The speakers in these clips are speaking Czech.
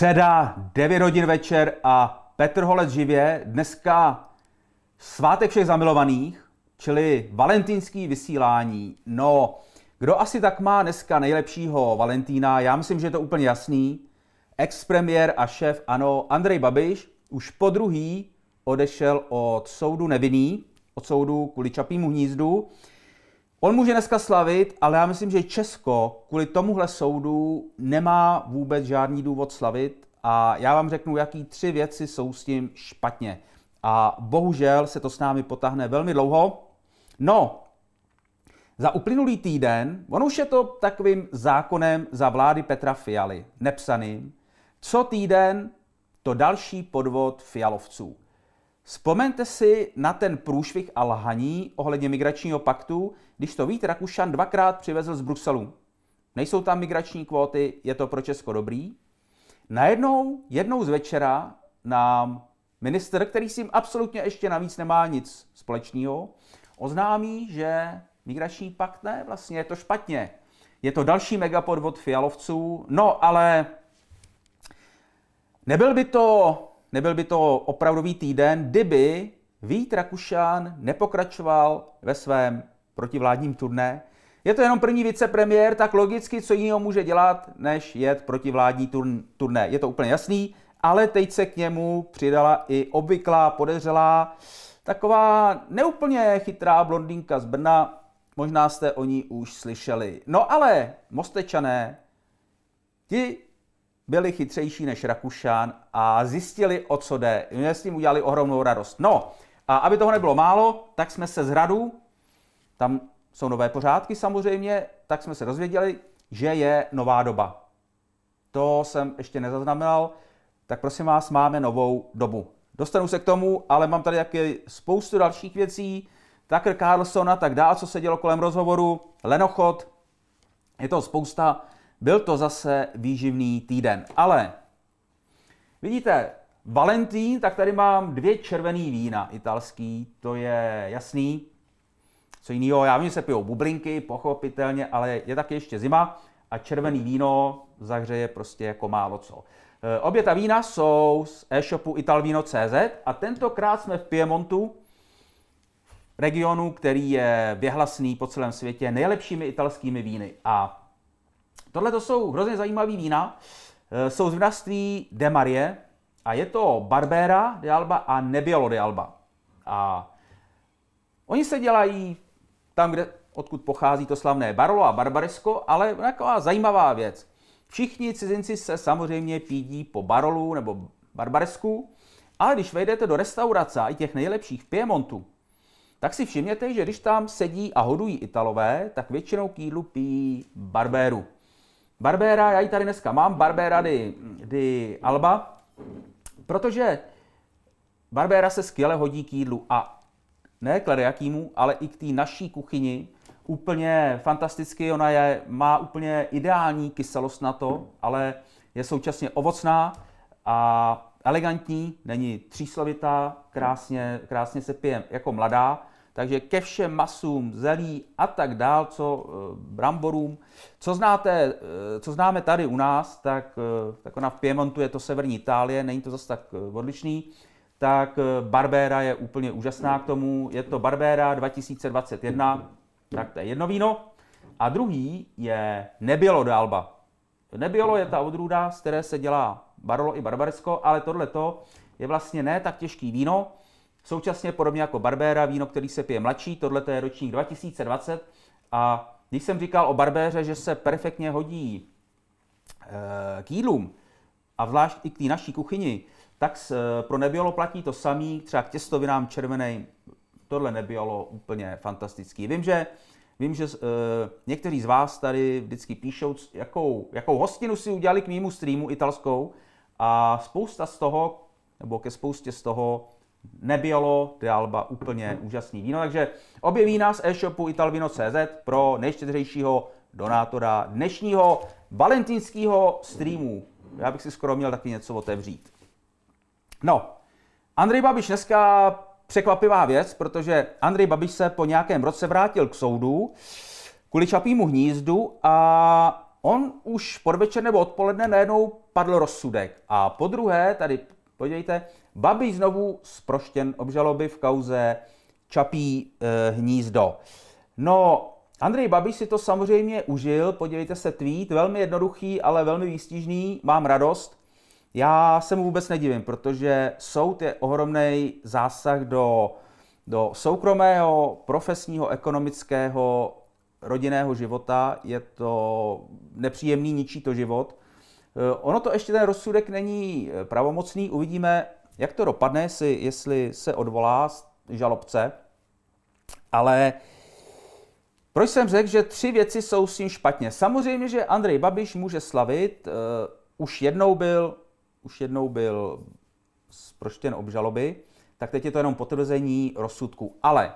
Středa, 9 hodin večer a Petr Holec živě. Dneska svátek všech zamilovaných, čili valentýnský vysílání. No, kdo asi tak má dneska nejlepšího Valentína? Já myslím, že je to úplně jasný. Ex-premiér a šéf, ano, Andrej Babiš už po druhý odešel od soudu nevinný, od soudu kvůli čapímu hnízdu. On může dneska slavit, ale já myslím, že Česko kvůli tomuhle soudu nemá vůbec žádný důvod slavit a já vám řeknu, jaký tři věci jsou s tím špatně. A bohužel se to s námi potáhne velmi dlouho. No, za uplynulý týden, on už je to takovým zákonem za vlády Petra Fialy, nepsaným, co týden to další podvod Fialovců. Vzpomeňte si na ten průšvih a lhaní ohledně migračního paktu, když to Vít Rakušan dvakrát přivezl z Bruselu. Nejsou tam migrační kvóty, je to pro Česko dobrý. Najednou, jednou z večera nám minister, který s tím absolutně ještě navíc nemá nic společného, oznámí, že migrační pakt ne, vlastně je to špatně. Je to další megapodvod fialovců, no ale nebyl by to, nebyl by to opravdový týden, kdyby Vít Rakušan nepokračoval ve svém protivládním turné. Je to jenom první vicepremiér, tak logicky co jiného může dělat, než jet protivládní turné. Je to úplně jasný, ale teď se k němu přidala i obvyklá, podezřelá, taková neúplně chytrá blondýnka z Brna. Možná jste o ní už slyšeli. No ale mostečané, ti byli chytřejší než Rakušan a zjistili, o co jde. Mě s tím udělali ohromnou radost. No, a aby toho nebylo málo, tak jsme se z hradu tam jsou nové pořádky samozřejmě, tak jsme se dozvěděli, že je nová doba. To jsem ještě nezaznamenal, tak prosím vás, máme novou dobu. Dostanu se k tomu, ale mám tady taky spoustu dalších věcí, Tucker Carlson a tak dále, co se dělo kolem rozhovoru, lenochod, je to spousta. Byl to zase výživný týden, ale vidíte, Valentín, tak tady mám dvě červený vína italský, to je jasný co jiného. Já vím, se pijou bublinky, pochopitelně, ale je taky ještě zima a červený víno zahřeje prostě jako málo co. Eh, obě ta vína jsou z e-shopu italvino.cz a tentokrát jsme v Piemontu, regionu, který je věhlasný po celém světě nejlepšími italskými víny. A tohle to jsou hrozně zajímavé vína. Eh, jsou z vinařství De Marie a je to Barbera de Alba a Nebbiolo de Alba. A oni se dělají tam, kde, odkud pochází to slavné Barolo a Barbaresko, ale taková zajímavá věc. Všichni cizinci se samozřejmě pídí po Barolu nebo Barbaresku, ale když vejdete do restaurace i těch nejlepších v Piemontu, tak si všimněte, že když tam sedí a hodují Italové, tak většinou k jídlu pijí barbéru. Barbéra, já ji tady dneska mám, Barbéra di, di Alba, protože Barbéra se skvěle hodí k jídlu a ne k jakýmu, ale i k té naší kuchyni. Úplně fantasticky, ona je, má úplně ideální kyselost na to, ale je současně ovocná a elegantní, není tříslovitá, krásně, krásně se pije jako mladá. Takže ke všem masům, zelí a tak dál, co eh, bramborům. Co, znáte, eh, co známe tady u nás, tak, eh, tak ona v Piemontu je to severní Itálie, není to zase tak odlišný tak eh, Barbera je úplně úžasná k tomu. Je to Barbera 2021, tak to je jedno víno. A druhý je Nebělo d'Alba. Nebělo je ta odrůda, z které se dělá Barolo i Barbaresco, ale tohle je vlastně ne tak těžký víno. Současně podobně jako Barbera, víno, který se pije mladší, tohle je ročník 2020. A když jsem říkal o Barbéře, že se perfektně hodí eh, k jídlům, a zvlášť i k té naší kuchyni, tak eh, pro nebiolo platí to samý, třeba k těstovinám červený, tohle nebiolo úplně fantastický. Vím, že, vím, že e, někteří z vás tady vždycky píšou, jakou, jakou hostinu si udělali k mýmu streamu italskou a spousta z toho, nebo ke spoustě z toho nebiolo, de Alba úplně úžasný víno. Takže objeví nás e-shopu italvino.cz pro nejštědřejšího donátora dnešního valentínského streamu. Já bych si skoro měl taky něco otevřít. No, Andrej Babiš dneska překvapivá věc, protože Andrej Babiš se po nějakém roce vrátil k soudu kvůli čapímu hnízdu a on už podvečer nebo odpoledne najednou padl rozsudek. A po druhé, tady podívejte, Babiš znovu sproštěn obžaloby v kauze čapí e, hnízdo. No, Andrej Babiš si to samozřejmě užil, podívejte se tweet, velmi jednoduchý, ale velmi výstižný, mám radost. Já se mu vůbec nedivím, protože soud je ohromný zásah do, do soukromého, profesního, ekonomického, rodinného života. Je to nepříjemný, ničí to život. Eh, ono to ještě ten rozsudek není eh, pravomocný. Uvidíme, jak to dopadne, jestli, jestli se odvolá žalobce. Ale proč jsem řekl, že tři věci jsou s ním špatně? Samozřejmě, že Andrej Babiš může slavit. Eh, už jednou byl už jednou byl zproštěn obžaloby, tak teď je to jenom potvrzení rozsudku. Ale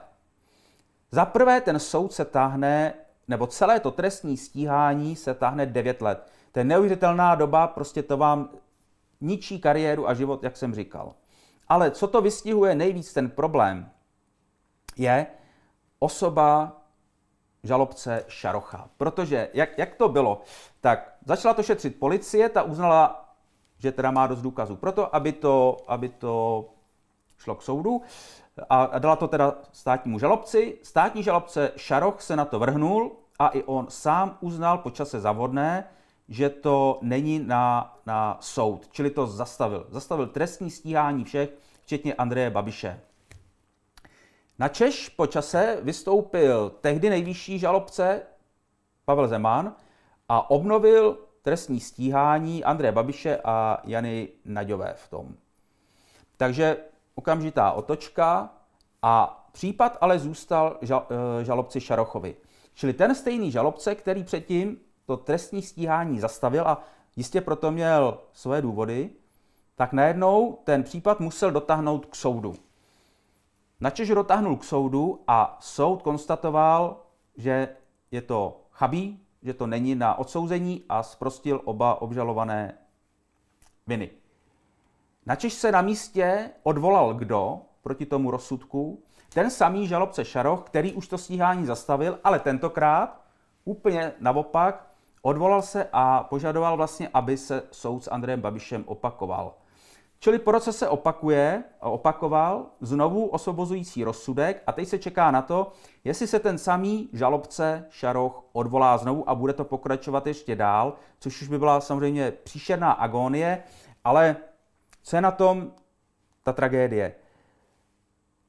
za prvé ten soud se táhne, nebo celé to trestní stíhání se táhne 9 let. To je neuvěřitelná doba, prostě to vám ničí kariéru a život, jak jsem říkal. Ale co to vystihuje nejvíc ten problém, je osoba žalobce Šarocha. Protože jak, jak to bylo, tak začala to šetřit policie, ta uznala že teda má dost důkazů. Proto, aby to, aby to šlo k soudu a, a dala to teda státnímu žalobci. Státní žalobce Šaroch se na to vrhnul a i on sám uznal po čase zavodné, že to není na, na soud, čili to zastavil. Zastavil trestní stíhání všech, včetně Andreje Babiše. Na Češ po čase vystoupil tehdy nejvyšší žalobce Pavel Zeman a obnovil trestní stíhání Andreje Babiše a Jany Naďové v tom. Takže okamžitá otočka a případ ale zůstal eh, žalobci Šarochovi. Čili ten stejný žalobce, který předtím to trestní stíhání zastavil a jistě proto měl své důvody, tak najednou ten případ musel dotáhnout k soudu. Načež dotáhnul k soudu a soud konstatoval, že je to chabý že to není na odsouzení a zprostil oba obžalované viny. Načež se na místě odvolal kdo proti tomu rozsudku? Ten samý žalobce Šaroch, který už to stíhání zastavil, ale tentokrát úplně naopak odvolal se a požadoval vlastně, aby se soud s Andrejem Babišem opakoval. Čili proces se opakuje a opakoval, znovu osvobozující rozsudek a teď se čeká na to, jestli se ten samý žalobce Šaroch odvolá znovu a bude to pokračovat ještě dál, což už by byla samozřejmě příšerná agónie, ale co je na tom ta tragédie?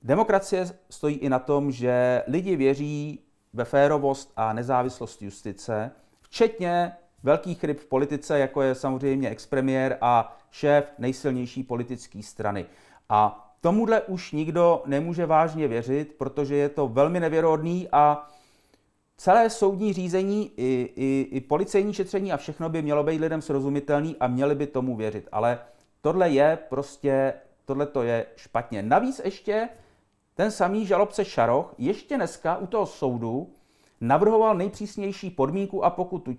Demokracie stojí i na tom, že lidi věří ve férovost a nezávislost justice, včetně velkých ryb v politice, jako je samozřejmě expremiér a šéf nejsilnější politické strany. A tomuhle už nikdo nemůže vážně věřit, protože je to velmi nevěrodný a celé soudní řízení, i, i, i policejní šetření a všechno by mělo být lidem srozumitelný a měli by tomu věřit. Ale tohle je prostě, tohle to je špatně. Navíc ještě ten samý žalobce Šaroch ještě dneska u toho soudu navrhoval nejpřísnější podmínku a pokutu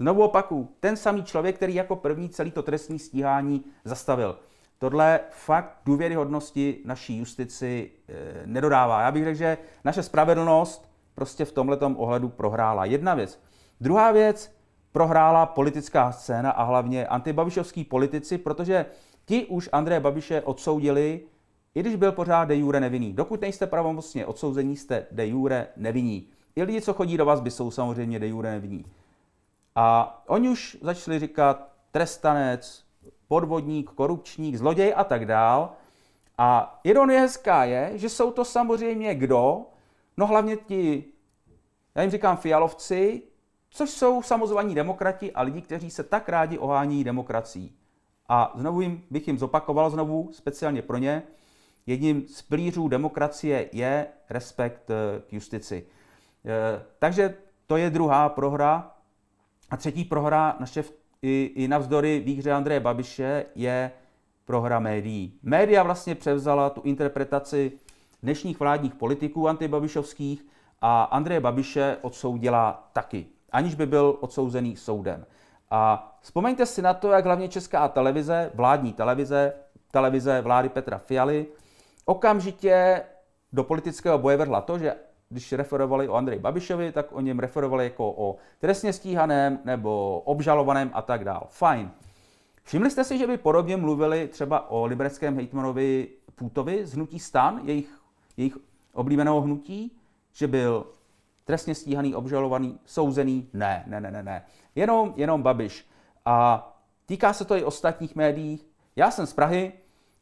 Znovu opaku, ten samý člověk, který jako první celý to trestní stíhání zastavil. Tohle fakt důvěryhodnosti naší justici e, nedodává. Já bych řekl, že naše spravedlnost prostě v tomhle ohledu prohrála. Jedna věc. Druhá věc, prohrála politická scéna a hlavně antibabišovský politici, protože ti už Andreje Babiše odsoudili, i když byl pořád de jure nevinný. Dokud nejste pravomocně odsouzení, jste de jure nevinní. I lidi, co chodí do vazby, jsou samozřejmě de jure nevinní. A oni už začali říkat trestanec, podvodník, korupčník, zloděj a tak dál. A ironie hezká je, že jsou to samozřejmě kdo? No hlavně ti, já jim říkám fialovci, což jsou samozvaní demokrati a lidi, kteří se tak rádi ohání demokracií. A znovu jim, bych jim zopakoval znovu, speciálně pro ně, jedním z plířů demokracie je respekt eh, k justici. Eh, takže to je druhá prohra a třetí prohra naše i, i navzdory výhře Andreje Babiše je prohra médií. Média vlastně převzala tu interpretaci dnešních vládních politiků antibabišovských a Andreje Babiše odsoudila taky, aniž by byl odsouzený soudem. A vzpomeňte si na to, jak hlavně česká televize, vládní televize, televize vlády Petra Fialy, okamžitě do politického boje vrhla to, že když referovali o Andreji Babišovi, tak o něm referovali jako o trestně stíhaném nebo obžalovaném a tak dál. Fajn. Všimli jste si, že by podobně mluvili třeba o libereckém hejtmanovi Půtovi z hnutí stan, jejich, jejich oblíbeného hnutí, že byl trestně stíhaný, obžalovaný, souzený? Ne, ne, ne, ne, ne. Jenom, jenom Babiš. A týká se to i ostatních médií. Já jsem z Prahy.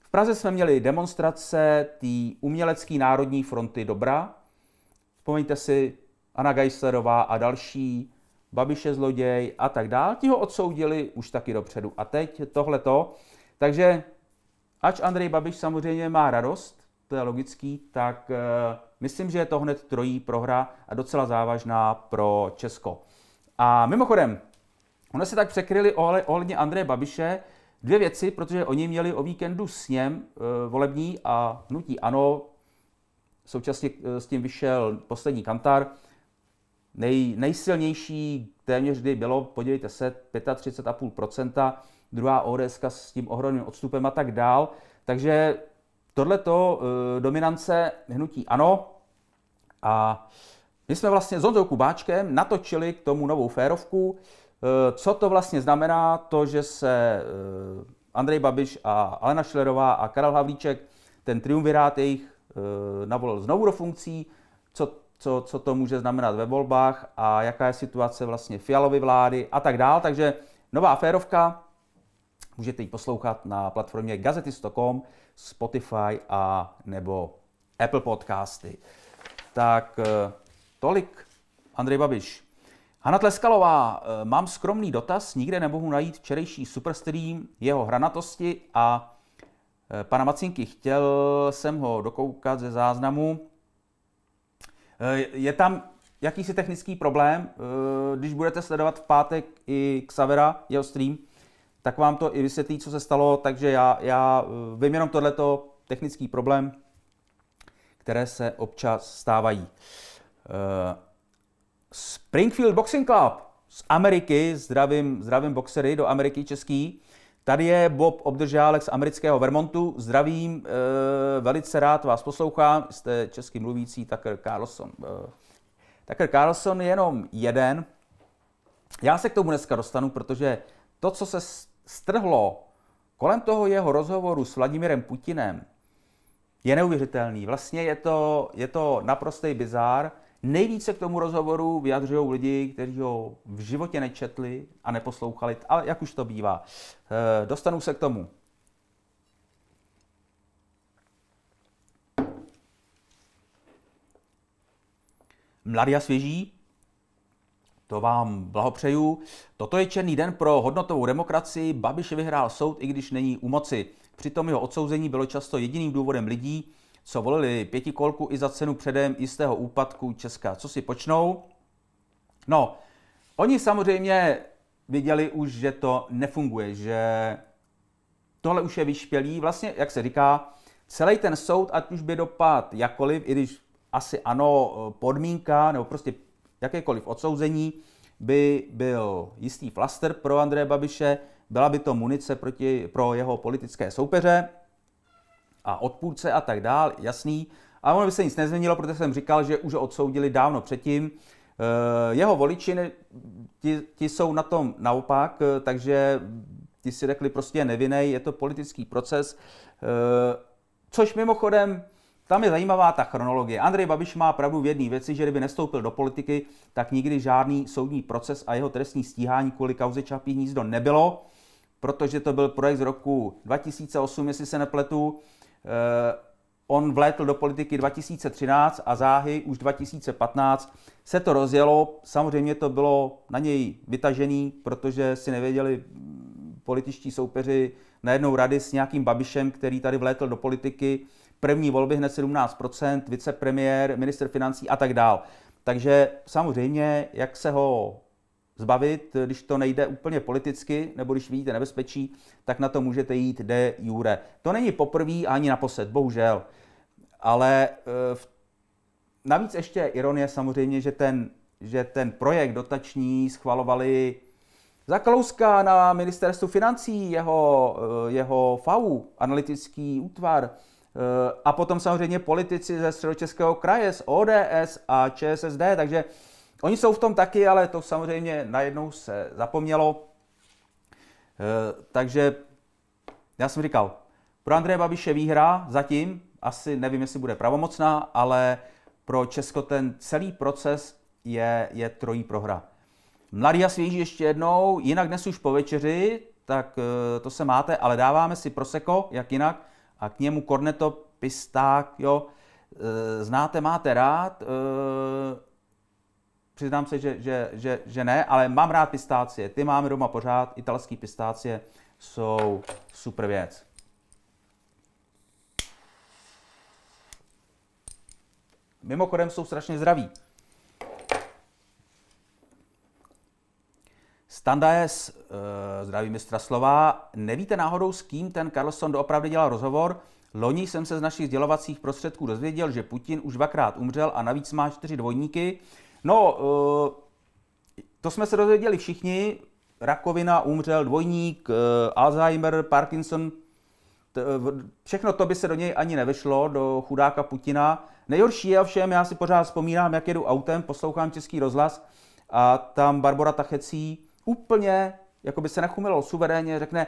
V Praze jsme měli demonstrace té umělecké národní fronty dobra, Vzpomeňte si Anna Geislerová a další, Babiše zloděj a tak dál. Ti ho odsoudili už taky dopředu. A teď tohleto. Takže ač Andrej Babiš samozřejmě má radost, to je logický, tak e, myslím, že je to hned trojí prohra a docela závažná pro Česko. A mimochodem, ono se tak překryly ohledně Andreje Babiše dvě věci, protože oni měli o víkendu sněm e, volební a hnutí ano, Současně eh, s tím vyšel poslední Kantar, Nej, nejsilnější téměř kdy bylo, podívejte se, 35,5%, druhá ODS s tím ohromným odstupem a tak dál. Takže tohle to eh, dominance hnutí ano. A my jsme vlastně s Honzou Kubáčkem natočili k tomu novou férovku. Eh, co to vlastně znamená? To, že se Andrej Babiš a Alena Šlerová a Karel Havlíček, ten triumvirát jejich Eh, navolil znovu do funkcí, co, co, co to může znamenat ve volbách a jaká je situace vlastně Fialovy vlády a tak dál. Takže nová férovka, můžete ji poslouchat na platformě gazety.com, Spotify a nebo Apple Podcasty. Tak eh, tolik Andrej Babiš. Hanna Tleskalová, eh, mám skromný dotaz, nikde nemohu najít včerejší superstream jeho hranatosti a Eh, pana Macinky. Chtěl jsem ho dokoukat ze záznamu. Eh, je tam jakýsi technický problém. Eh, když budete sledovat v pátek i Xavera, jeho stream, tak vám to i vysvětlí, co se stalo. Takže já, já vím jenom tohleto technický problém, které se občas stávají. Springfield Boxing Club z Ameriky, zdravím, zdravím boxery do Ameriky český. Tady je Bob Obdržálek z amerického Vermontu. Zdravím, e, velice rád vás poslouchám. Jste český mluvící Tucker Carlson. E, Tucker Carlson je jenom jeden. Já se k tomu dneska dostanu, protože to, co se strhlo kolem toho jeho rozhovoru s Vladimirem Putinem, je neuvěřitelný. Vlastně je to, je to naprostý bizár. Nejvíce k tomu rozhovoru vyjadřují lidi, kteří ho v životě nečetli a neposlouchali, ale jak už to bývá. Eh, dostanu se k tomu. Mladý a svěží, to vám blahopřeju. Toto je černý den pro hodnotovou demokracii. Babiš vyhrál soud, i když není u moci. Přitom jeho odsouzení bylo často jediným důvodem lidí, co volili pětikolku i za cenu předem jistého úpadku Česka. Co si počnou? No, oni samozřejmě viděli už, že to nefunguje, že tohle už je vyšpělý. Vlastně, jak se říká, celý ten soud, ať už by dopad jakkoliv, i když asi ano, podmínka nebo prostě jakékoliv odsouzení, by byl jistý flaster pro Andreje Babiše, byla by to munice proti, pro jeho politické soupeře, a odpůrce a tak dál, jasný. A ono by se nic nezměnilo, protože jsem říkal, že už odsoudili dávno předtím. Eh, jeho voliči, ti, ti jsou na tom naopak, eh, takže ti si řekli prostě nevinej, je to politický proces. Eh, což mimochodem, tam je zajímavá ta chronologie. Andrej Babiš má pravdu v jedné věci, že kdyby nestoupil do politiky, tak nikdy žádný soudní proces a jeho trestní stíhání kvůli kauze Čapí hnízdo nebylo, protože to byl projekt z roku 2008, jestli se nepletu. Eh, on vlétl do politiky 2013 a záhy už 2015 se to rozjelo. Samozřejmě to bylo na něj vytažený, protože si nevěděli političtí soupeři najednou rady s nějakým Babišem, který tady vlétl do politiky. První volby hned 17%, vicepremiér, minister financí a tak dál. Takže samozřejmě, jak se ho zbavit, když to nejde úplně politicky, nebo když vidíte nebezpečí, tak na to můžete jít de jure. To není poprvé ani naposled, bohužel. Ale eh, v... navíc ještě ironie samozřejmě, že ten, že ten projekt dotační schvalovali za na ministerstvu financí, jeho, eh, jeho FAU, analytický útvar, eh, a potom samozřejmě politici ze středočeského kraje, z ODS a ČSSD, takže Oni jsou v tom taky, ale to samozřejmě najednou se zapomnělo. E, takže já jsem říkal, pro Andreje Babiše výhra zatím, asi nevím, jestli bude pravomocná, ale pro Česko ten celý proces je, je trojí prohra. Mladý a svěží ještě jednou, jinak dnes už po večeři, tak e, to se máte, ale dáváme si proseko, jak jinak, a k němu korneto, pisták, jo, e, eh, znáte, máte rád, e, Přiznám se, že, že, že, že ne, ale mám rád pistácie. Ty máme doma pořád. Italské pistácie jsou super věc. Mimochodem jsou strašně zdraví. Standa je z, e, eh, zdraví mistra slova. Nevíte náhodou, s kým ten Carlson doopravdy dělal rozhovor? Loni jsem se z našich sdělovacích prostředků dozvěděl, že Putin už dvakrát umřel a navíc má čtyři dvojníky. No, eh, to jsme se dozvěděli všichni. Rakovina, umřel, dvojník, eh, Alzheimer, Parkinson. Eh, všechno to by se do něj ani nevešlo, do chudáka Putina. Nejhorší je ovšem, já si pořád vzpomínám, jak jedu autem, poslouchám Český rozhlas a tam Barbara Tachecí úplně, jako by se nechumilo suverénně, řekne,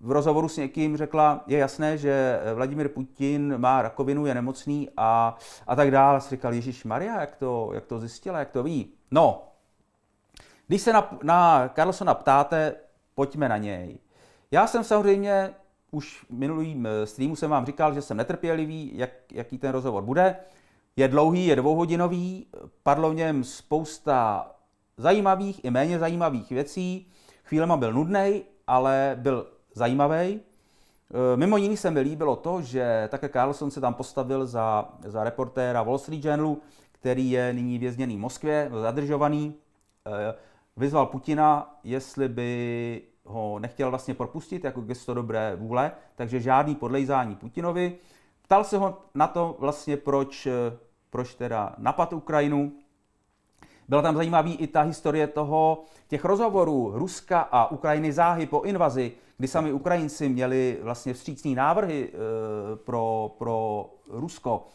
v rozhovoru s někým řekla, je jasné, že eh, Vladimir Putin má rakovinu, je nemocný a, a tak dále. A říkal, Ježíš Maria, jak to, jak to zjistila, jak to ví. No, když se na, na Carlsona ptáte, pojďme na něj. Já jsem samozřejmě už v minulým eh, streamu jsem vám říkal, že jsem netrpělivý, jak, jaký ten rozhovor bude. Je dlouhý, je dvouhodinový, padlo v něm spousta zajímavých i méně zajímavých věcí. Chvílema byl nudný, ale byl zajímavý. Eh, mimo jiný se mi líbilo to, že také Carlson se tam postavil za, za reportéra Wall Street Journalu, který je nyní vězněný v Moskvě, zadržovaný. Eh, vyzval Putina, jestli by ho nechtěl vlastně propustit jako gesto dobré vůle, takže žádný podlejzání Putinovi. Ptal se ho na to vlastně, proč, eh, proč teda napad Ukrajinu. Byla tam zajímavý i ta historie toho, těch rozhovorů Ruska a Ukrajiny záhy po invazi, kdy sami Ukrajinci měli vlastně vstřícné návrhy eh, pro, pro Rusko.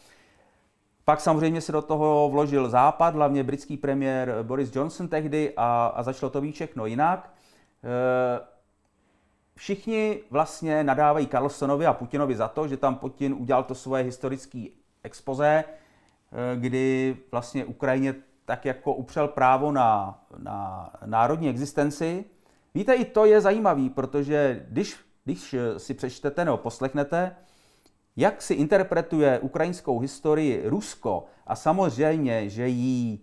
Pak samozřejmě se do toho vložil Západ, hlavně britský premiér Boris Johnson tehdy a, a začalo to být všechno jinak. Eh, všichni vlastně nadávají Carlsonovi a Putinovi za to, že tam Putin udělal to svoje historické expoze, eh, kdy vlastně Ukrajině tak jako upřel právo na, na národní existenci Víte, i to je zajímavý, protože když, když eh, si přečtete nebo poslechnete, jak si interpretuje ukrajinskou historii Rusko a samozřejmě, že ji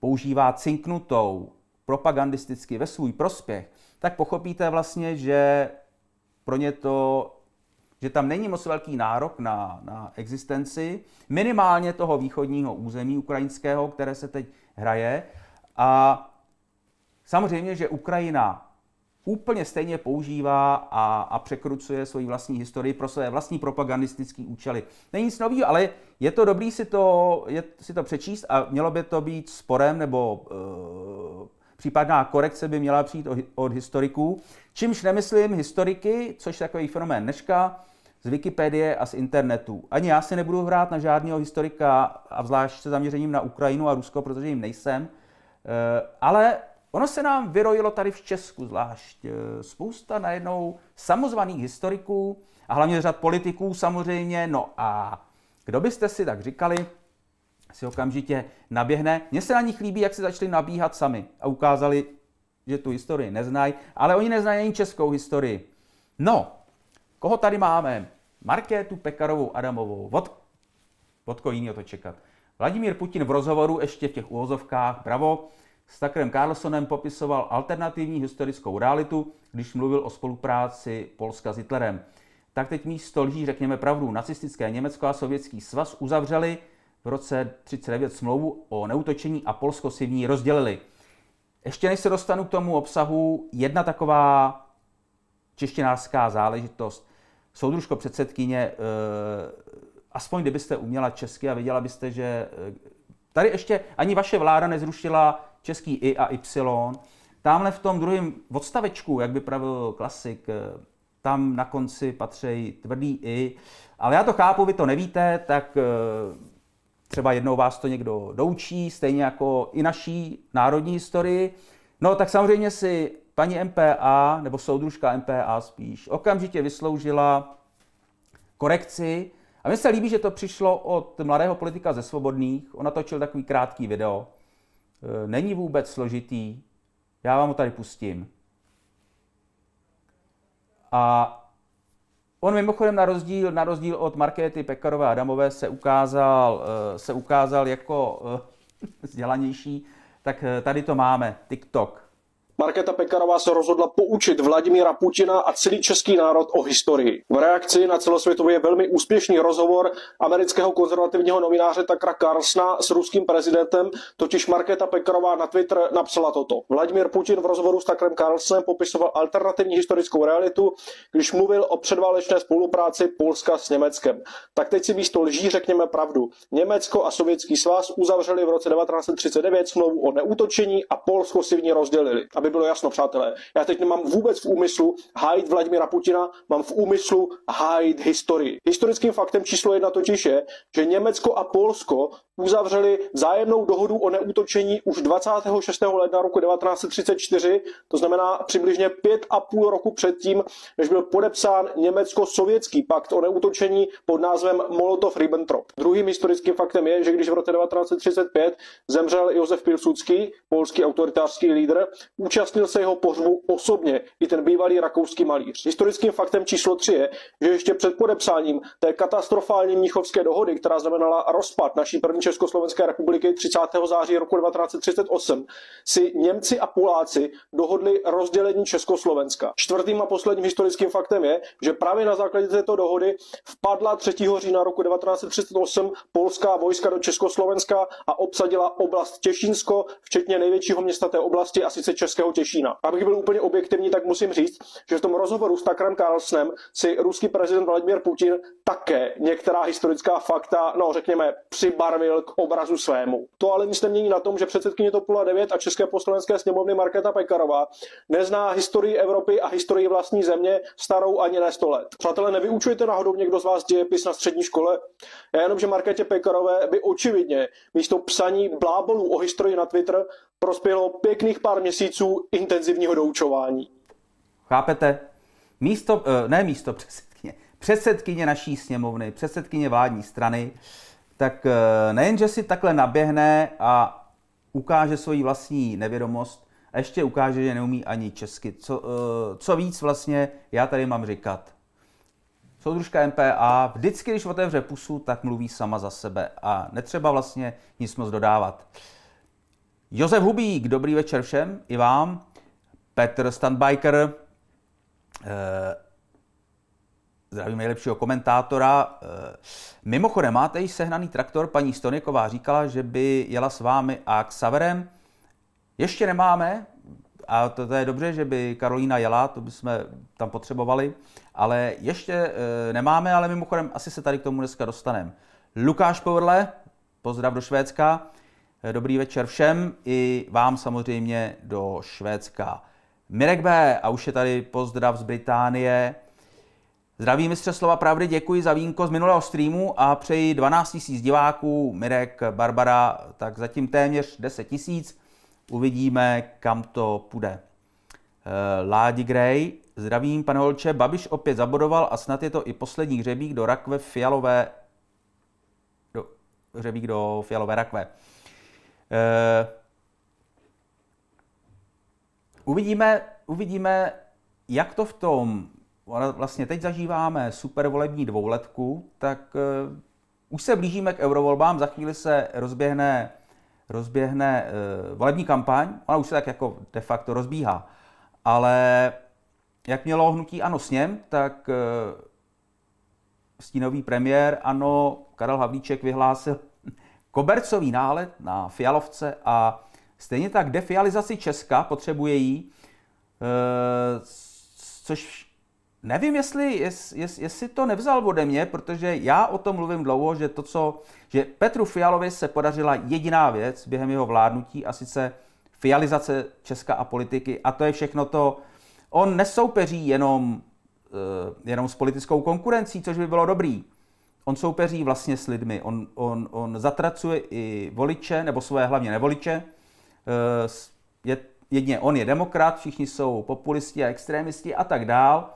používá cinknutou propagandisticky ve svůj prospěch, tak pochopíte vlastně, že pro ně to, že tam není moc velký nárok na, na existenci, minimálně toho východního území ukrajinského, které se teď hraje. A samozřejmě, že Ukrajina úplně stejně používá a, a překrucuje svoji vlastní historii pro své vlastní propagandistické účely. Není nic nového, ale je to dobrý si to, je, si to přečíst a mělo by to být sporem nebo e, případná korekce by měla přijít od, od historiků, čímž nemyslím historiky, což je takový fenomén dneška, z Wikipedie a z internetu. Ani já si nebudu hrát na žádného historika a vzlášť se zaměřením na Ukrajinu a Rusko, protože jim nejsem, e, ale Ono se nám vyrojilo tady v Česku zvlášť eh, spousta najednou samozvaných historiků a hlavně řad politiků samozřejmě. No a kdo byste si tak říkali, si okamžitě naběhne. Mně se na nich líbí, jak si začali nabíhat sami a ukázali, že tu historii neznají, ale oni neznají ani českou historii. No, koho tady máme? Markétu Pekarovou Adamovou. Od, od koho jiného to čekat? Vladimír Putin v rozhovoru ještě v těch úvozovkách, bravo, s Takrem Carlsonem popisoval alternativní historickou realitu, když mluvil o spolupráci Polska s Hitlerem. Tak teď místo lží řekněme pravdu. Nacistické Německo a Sovětský svaz uzavřeli v roce 1939 smlouvu o neutočení a Polsko si v ní rozdělili. Ještě než se dostanu k tomu obsahu, jedna taková češtinářská záležitost. Soudružko předsedkyně, e, aspoň kdybyste uměla česky a věděla byste, že e, tady ještě ani vaše vláda nezrušila český I a Y. Tamhle v tom druhém odstavečku, jak by pravil klasik, eh, tam na konci patří tvrdý I. Ale já to chápu, vy to nevíte, tak eh, třeba jednou vás to někdo doučí, stejně jako i naší národní historii. No tak samozřejmě si paní MPA, nebo soudružka MPA spíš, okamžitě vysloužila korekci. A mně se líbí, že to přišlo od mladého politika ze Svobodných. On natočil takový krátký video, Eh, není vůbec složitý, já vám ho tady pustím. A on mimochodem na rozdíl, na rozdíl od Markéty Pekarové Adamové se ukázal, eh, se ukázal jako eh, vzdělanější, tak tady to máme, TikTok. Markéta Pekarová se rozhodla poučit Vladimíra Putina a celý český národ o historii. V reakci na celosvětově velmi úspěšný rozhovor amerického konzervativního novináře Takra Carlsna s ruským prezidentem totiž Markéta Pekarová na Twitter napsala toto. Vladimír Putin v rozhovoru s Takrem Carlsnem popisoval alternativní historickou realitu, když mluvil o předválečné spolupráci Polska s Německem. Tak teď si místo lží řekněme pravdu. Německo a Sovětský svaz uzavřeli v roce 1939 smlouvu o neútočení a Polsko si v ní rozdělili aby bylo jasno, přátelé. Já teď nemám vůbec v úmyslu hájit Vladimira Putina, mám v úmyslu hájit historii. Historickým faktem číslo jedna totiž je, že Německo a Polsko uzavřeli zájemnou dohodu o neútočení už 26. ledna roku 1934, to znamená přibližně pět a půl roku předtím, než byl podepsán Německo-sovětský pakt o neútočení pod názvem Molotov-Ribbentrop. Druhým historickým faktem je, že když v roce 1935 zemřel Josef Pilsudský, polský autoritářský lídr, Účastnil se jeho pořbu osobně i ten bývalý rakouský malíř. Historickým faktem číslo 3 je, že ještě před podepsáním té katastrofální mnichovské dohody, která znamenala rozpad naší první Československé republiky 30. září roku 1938, si Němci a Poláci dohodli rozdělení Československa. Čtvrtým a posledním historickým faktem je, že právě na základě této dohody vpadla 3. října roku 1938 polská vojska do Československa a obsadila oblast Těšínsko, včetně největšího města té oblasti a sice Českého ruského Těšína. Abych byl úplně objektivní, tak musím říct, že v tom rozhovoru s Takrem Karlsnem si ruský prezident Vladimir Putin také některá historická fakta, no řekněme, přibarvil k obrazu svému. To ale nic nemění na tom, že předsedkyně TOP 09 a České poslanecké sněmovny Markéta Pekarová nezná historii Evropy a historii vlastní země starou ani ne 100 let. Přátelé, nevyučujete náhodou někdo z vás dějepis na střední škole? Já jenom, že Markétě Pekarové by očividně místo psaní blábolů o historii na Twitter prospělo pěkných pár měsíců intenzivního doučování. Chápete? Místo, eh, ne místo předsedkyně, předsedkyně naší sněmovny, předsedkyně vládní strany, tak eh, nejenže si takhle naběhne a ukáže svoji vlastní nevědomost a ještě ukáže, že neumí ani česky. Co, eh, co víc vlastně já tady mám říkat? Soudružka MPA vždycky, když otevře pusu, tak mluví sama za sebe a netřeba vlastně nic moc dodávat. Josef Hubík, dobrý večer všem i vám. Petr Standbiker, eh, zdravím nejlepšího komentátora. Eh, mimochodem, máte již sehnaný traktor? Paní Stoniková říkala, že by jela s vámi a k Saverem. Ještě nemáme, a to, to je dobře, že by Karolína jela, to bychom tam potřebovali, ale ještě e, nemáme, ale mimochodem asi se tady k tomu dneska dostaneme. Lukáš Povrle, pozdrav do Švédska. Eh, dobrý večer všem i vám samozřejmě do Švédska. Mirek B. a už je tady pozdrav z Británie. Zdraví mistře slova pravdy, děkuji za vínko z minulého streamu a přeji 12 000 diváků, Mirek, Barbara, tak zatím téměř 10 000. Uvidíme, kam to půjde. Eh, Ládi Grey zdravím pane Holče, Babiš opět zabodoval a snad je to i poslední hřebík do rakve fialové, do, hřebík do fialové rakve. Eh, uvidíme, uvidíme, jak to v tom, vlastně teď zažíváme super volební dvouletku, tak eh, už se blížíme k eurovolbám, za chvíli se rozběhne, rozběhne eh, volební kampaň, ona už se tak jako de facto rozbíhá. Ale jak mělo hnutí ano sněm, tak stínový premiér ano Karel Havlíček vyhlásil kobercový nálet na Fialovce a stejně tak defializaci Česka potřebuje jí, eh, což nevím, jestli, jest, jestli to nevzal ode mě, protože já o tom mluvím dlouho, že to, co, že Petru Fialovi se podařila jediná věc během jeho vládnutí a sice fializace Česka a politiky a to je všechno to, on nesoupeří jenom, eh, jenom s politickou konkurencí, což by bylo dobrý, on soupeří vlastně s lidmi, on, on, on zatracuje i voliče, nebo svoje hlavně nevoliče. Eh, je, jedně on je demokrat, všichni jsou populisti a extrémisti a tak dál.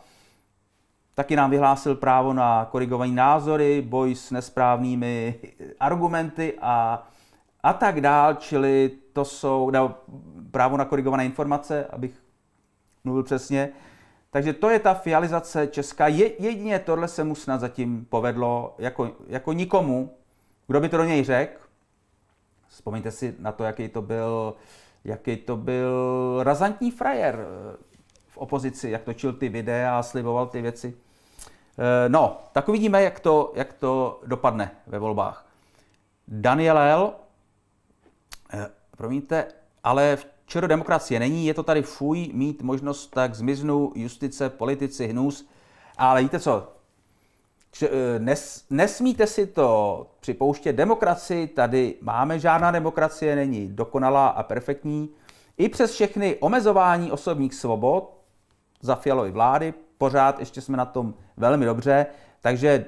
Taky nám vyhlásil právo na korigovaní názory, boj s nesprávnými argumenty a, a tak dál, čili to jsou, právo na korigované informace, abych mluvil přesně, takže to je ta fializace česká. Je, jedině tohle se mu snad zatím povedlo jako, jako nikomu, kdo by to do něj řekl. Vzpomeňte si na to, jaký to byl, jaký to byl razantní frajer eh, v opozici, jak točil ty videa a sliboval ty věci. Eh, no, tak uvidíme, jak to, jak to dopadne ve volbách. Daniel L., eh, promiňte, ale v Čero demokracie není, je to tady fuj, mít možnost, tak zmiznou justice, politici, hnus. Ale víte co, eh, Nes, nesmíte si to připouštět. Demokracii tady máme, žádná demokracie není dokonalá a perfektní. I přes všechny omezování osobních svobod za fialové vlády, pořád ještě jsme na tom velmi dobře. Takže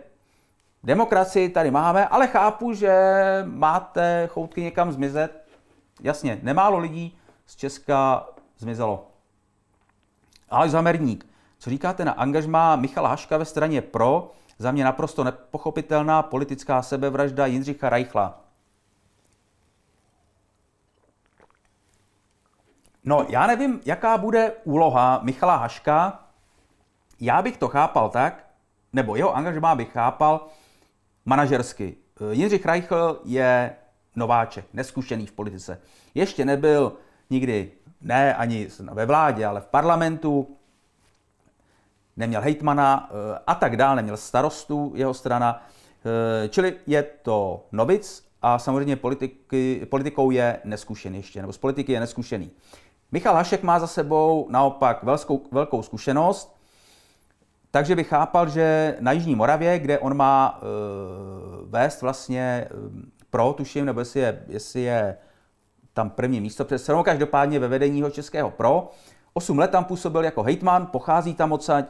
demokracii tady máme, ale chápu, že máte choutky někam zmizet. Jasně, nemálo lidí z Česka zmizelo. Ale Zamerník, co říkáte na angažmá Michala Haška ve straně PRO? Za mě naprosto nepochopitelná politická sebevražda Jindřicha Rajchla. No, já nevím, jaká bude úloha Michala Haška. Já bych to chápal tak, nebo jeho angažmá bych chápal manažersky. Jindřich Reichl je nováček, neskušený v politice. Ještě nebyl nikdy ne ani ve vládě, ale v parlamentu, neměl hejtmana eh, a tak dále, neměl starostu jeho strana. Eh, čili je to novic a samozřejmě politiky, politikou je neskušený ještě, nebo z politiky je neskušený. Michal Hašek má za sebou naopak velkou, velkou zkušenost, takže bych chápal, že na Jižní Moravě, kde on má e, vést vlastně pro, tuším, nebo jestli je, jestli je tam první místo před stranou, každopádně ve vedení Českého pro. osm let tam působil jako hejtman, pochází tam odsaď,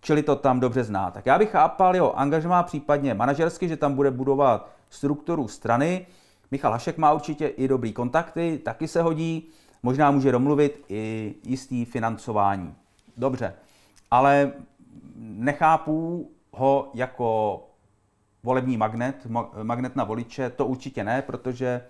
čili to tam dobře zná. Tak já bych chápal jeho angažmá případně manažersky, že tam bude budovat strukturu strany. Michal Hašek má určitě i dobrý kontakty, taky se hodí. Možná může domluvit i jistý financování. Dobře, ale nechápu ho jako volební magnet, magnet na voliče, to určitě ne, protože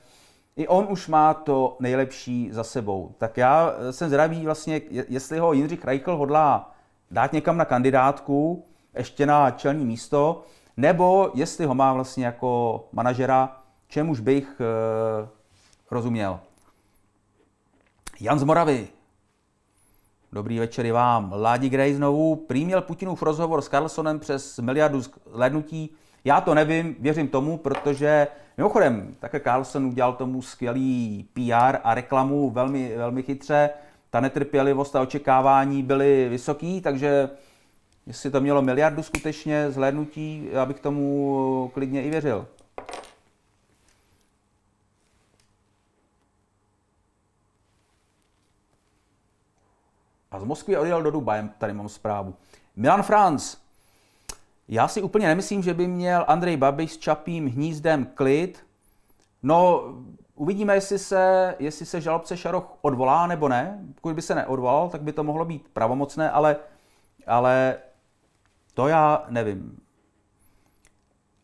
i on už má to nejlepší za sebou. Tak já eh, jsem zdravý vlastně, jestli ho Jindřich Reichl hodlá dát někam na kandidátku, ještě na čelní místo, nebo jestli ho má vlastně jako manažera, čemuž bych e, rozuměl. Jan z Moravy. Dobrý večer i vám. Ládi Grej znovu. Prý měl Putinův rozhovor s Carlsonem přes miliardu zhlédnutí. Já to nevím, věřím tomu, protože Mimochodem, také Carlson udělal tomu skvělý PR a reklamu velmi, velmi chytře. Ta netrpělivost a očekávání byly vysoký, takže jestli to mělo miliardu skutečně zhlédnutí, já bych tomu klidně i věřil. A z Moskvy odjel do Dubaje, tady mám zprávu. Milan Franz já si úplně nemyslím, že by měl Andrej Babiš s Čapím hnízdem klid. No, uvidíme, jestli se, jestli se žalobce Šaroch odvolá nebo ne. Pokud by se neodvolal, tak by to mohlo být pravomocné, ale, ale to já nevím.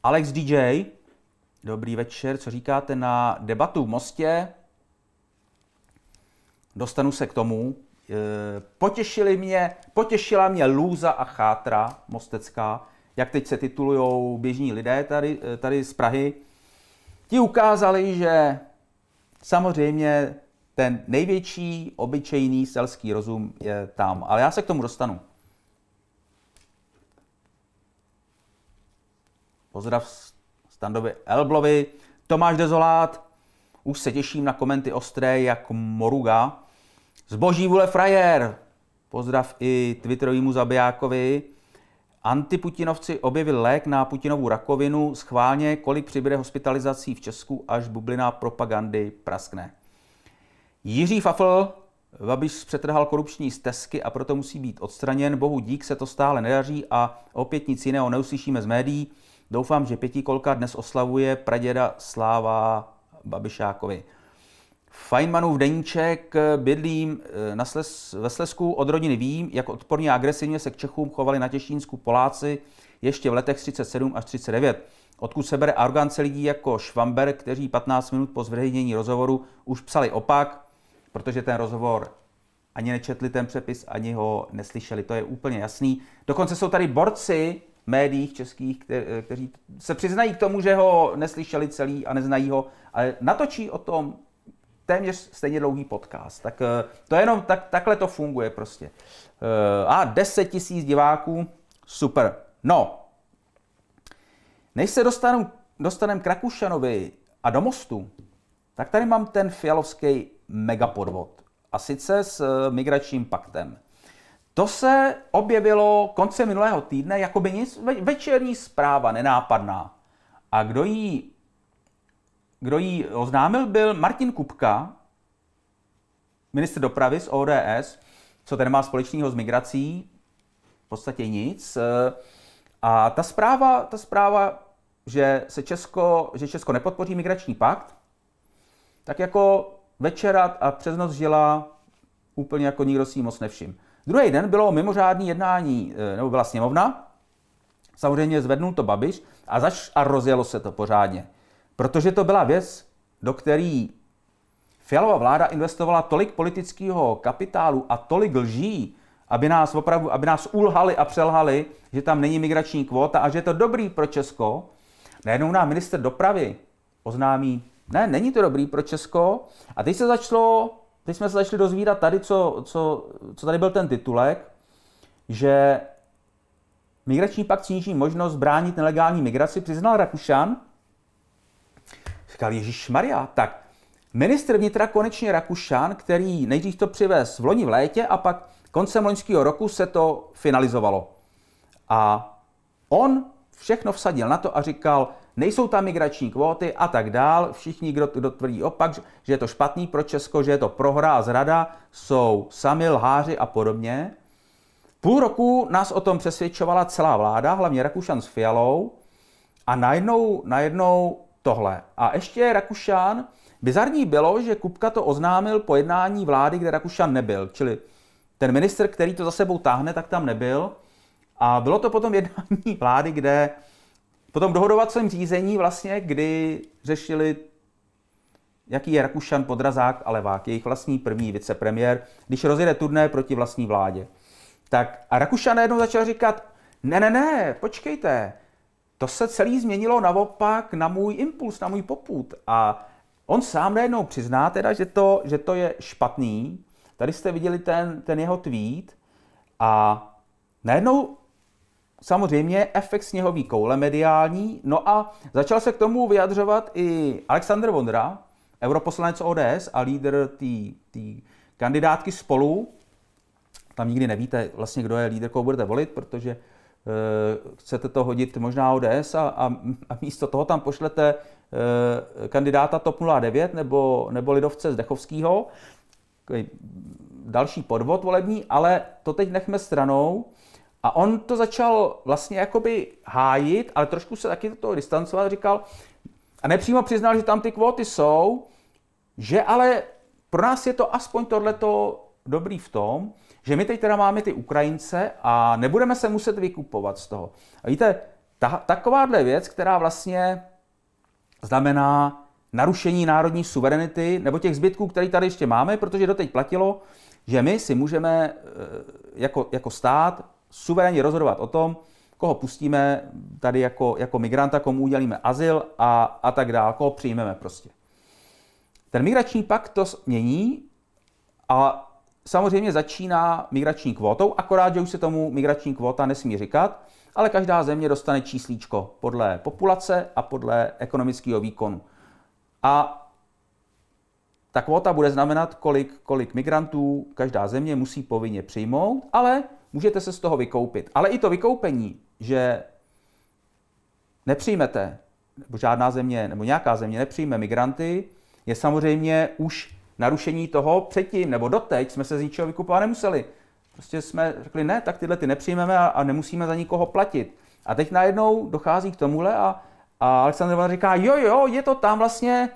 Alex DJ, dobrý večer, co říkáte na debatu v Mostě? Dostanu se k tomu. Eh, potěšili mě, potěšila mě lůza a chátra mostecká jak teď se titulují běžní lidé tady, eh, tady z Prahy, ti ukázali, že samozřejmě ten největší obyčejný selský rozum je tam. Ale já se k tomu dostanu. Pozdrav Standovi Elblovi. Tomáš Dezolát, už se těším na komenty ostré jak Moruga. Zboží vůle frajer. Pozdrav i Twitterovýmu zabijákovi. Antiputinovci objevili lék na Putinovu rakovinu, schválně, kolik přibude hospitalizací v Česku, až bublina propagandy praskne. Jiří Fafl, Babiš přetrhal korupční stezky a proto musí být odstraněn. Bohu dík se to stále nedaří a opět nic jiného neuslyšíme z médií. Doufám, že pětikolka dnes oslavuje praděda Sláva Babišákovi. Feynmanův deníček, eh, bydlím eh, na Sles, ve Slesku, od rodiny vím, jak odporně a agresivně se k Čechům chovali na Těšínsku Poláci ještě v letech 37 až 39. Odkud se bere arogance lidí jako Švamber, kteří 15 minut po zveřejnění rozhovoru už psali opak, protože ten rozhovor ani nečetli ten přepis, ani ho neslyšeli, to je úplně jasný. Dokonce jsou tady borci médiích českých, eh, kteří se přiznají k tomu, že ho neslyšeli celý a neznají ho, ale natočí o tom téměř stejně dlouhý podcast. Tak eh, to jenom tak, takhle to funguje prostě. Eh, a 10 tisíc diváků, super. No, než se dostanu, dostanem k Rakušanovi a do mostu, tak tady mám ten fialovský megapodvod. A sice s eh, migračním paktem. To se objevilo konce minulého týdne jako by nic, večerní zpráva nenápadná. A kdo ji kdo ji oznámil, byl Martin Kupka, ministr dopravy z ODS, co ten má společného s migrací, v podstatě nic. Eh, a ta zpráva, ta zpráva že, se Česko, že Česko nepodpoří migrační pakt, tak jako večera a přes noc žila úplně jako nikdo si moc nevšim. Druhý den bylo mimořádné jednání, eh, nebo byla sněmovna, samozřejmě zvednul to Babiš a, zač- a rozjelo se to pořádně. Protože to byla věc, do které Fialová vláda investovala tolik politického kapitálu a tolik lží, aby nás opravdu, aby nás ulhali a přelhali, že tam není migrační kvóta a že je to dobrý pro Česko, najednou nám minister dopravy oznámí, ne, není to dobrý pro Česko. A teď se začalo, teď jsme se začali dozvídat tady, co, co, co tady byl ten titulek, že migrační pakt sníží možnost bránit nelegální migraci, přiznal Rakušan, Říkal Ježíš Maria, tak ministr vnitra konečně Rakušan, který nejdřív to přivez v loni v létě a pak koncem loňského roku se to finalizovalo. A on všechno vsadil na to a říkal, nejsou tam migrační kvóty a tak dál. Všichni, kdo, kdo tvrdí opak, že je to špatný pro Česko, že je to prohra a zrada, jsou sami lháři a podobně. Půl roku nás o tom přesvědčovala celá vláda, hlavně Rakušan s Fialou. A najednou, najednou tohle. A ještě Rakušan. Bizarní bylo, že Kupka to oznámil po jednání vlády, kde Rakušan nebyl. Čili ten minister, který to za sebou táhne, tak tam nebyl. A bylo to potom jednání vlády, kde potom dohodovacím řízení vlastně, kdy řešili jaký je Rakušan, Podrazák a Levák, jejich vlastní první vicepremiér, když rozjede turné proti vlastní vládě. Tak a Rakušan najednou začal říkat, ne, ne, ne, počkejte, to se celý změnilo naopak na můj impuls, na můj poput. A on sám najednou přizná teda, že to, že to je špatný. Tady jste viděli ten, ten jeho tweet a najednou samozřejmě efekt sněhový koule mediální. No a začal se k tomu vyjadřovat i Alexander Vondra, europoslanec ODS a lídr té kandidátky spolu. Tam nikdy nevíte vlastně, kdo je lídr, koho budete volit, protože Eh, chcete to hodit možná ODS a, a, a místo toho tam pošlete eh, kandidáta TOP 09 nebo, nebo lidovce Zdechovského, další podvod volební, ale to teď nechme stranou. A on to začal vlastně jakoby hájit, ale trošku se taky do toho distancoval, říkal, a nepřímo přiznal, že tam ty kvóty jsou, že ale pro nás je to aspoň tohleto dobrý v tom, že my teď teda máme ty Ukrajince a nebudeme se muset vykupovat z toho. A víte, ta, takováhle věc, která vlastně znamená narušení národní suverenity nebo těch zbytků, které tady ještě máme, protože doteď platilo, že my si můžeme e, jako, jako stát suverénně rozhodovat o tom, koho pustíme tady jako, jako migranta, komu udělíme azyl a, a tak dále, koho přijmeme prostě. Ten migrační pakt to mění a samozřejmě začíná migrační kvótou, akorát, že už se tomu migrační kvóta nesmí říkat, ale každá země dostane číslíčko podle populace a podle ekonomického výkonu. A ta kvota bude znamenat, kolik, kolik migrantů každá země musí povinně přijmout, ale můžete se z toho vykoupit. Ale i to vykoupení, že nepřijmete, nebo žádná země, nebo nějaká země nepřijme migranty, je samozřejmě už narušení toho předtím nebo doteď jsme se z ničeho vykupovat nemuseli. Prostě jsme řekli, ne, tak tyhle ty nepřijmeme a, a nemusíme za nikoho platit. A teď najednou dochází k tomuhle a, a Aleksandr Van říká, jo, jo, je to tam vlastně,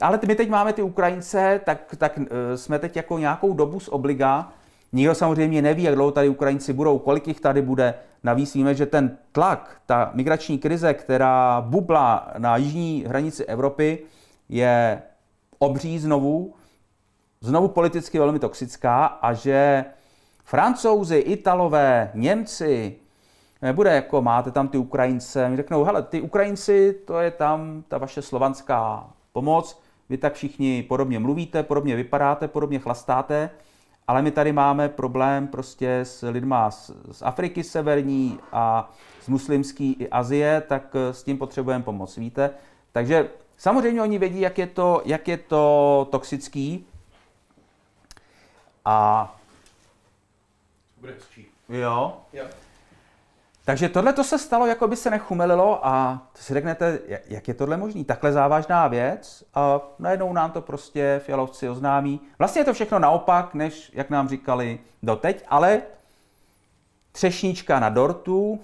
ale my teď máme ty Ukrajince, tak, tak e, jsme teď jako nějakou dobu z obliga. Nikdo samozřejmě neví, jak dlouho tady Ukrajinci budou, kolik jich tady bude. Navíc víme, že ten tlak, ta migrační krize, která bubla na jižní hranici Evropy, je obří znovu znovu politicky velmi toxická a že francouzi, italové, Němci, nebude eh, jako máte tam ty Ukrajince, mi řeknou, hele, ty Ukrajinci, to je tam ta vaše slovanská pomoc, vy tak všichni podobně mluvíte, podobně vypadáte, podobně chlastáte, ale my tady máme problém prostě s lidma z, z Afriky severní a z muslimský i Azie, tak eh, s tím potřebujeme pomoc, víte? Takže samozřejmě oni vědí, jak je to, jak je to toxický, a... Bude hezčí. Jo? Jo. Takže tohle to se stalo, jako by se nechumelilo a si řeknete, jak je tohle možný? Takhle závažná věc a najednou nám to prostě fialovci oznámí. Vlastně je to všechno naopak, než jak nám říkali doteď, ale třešnička na dortu,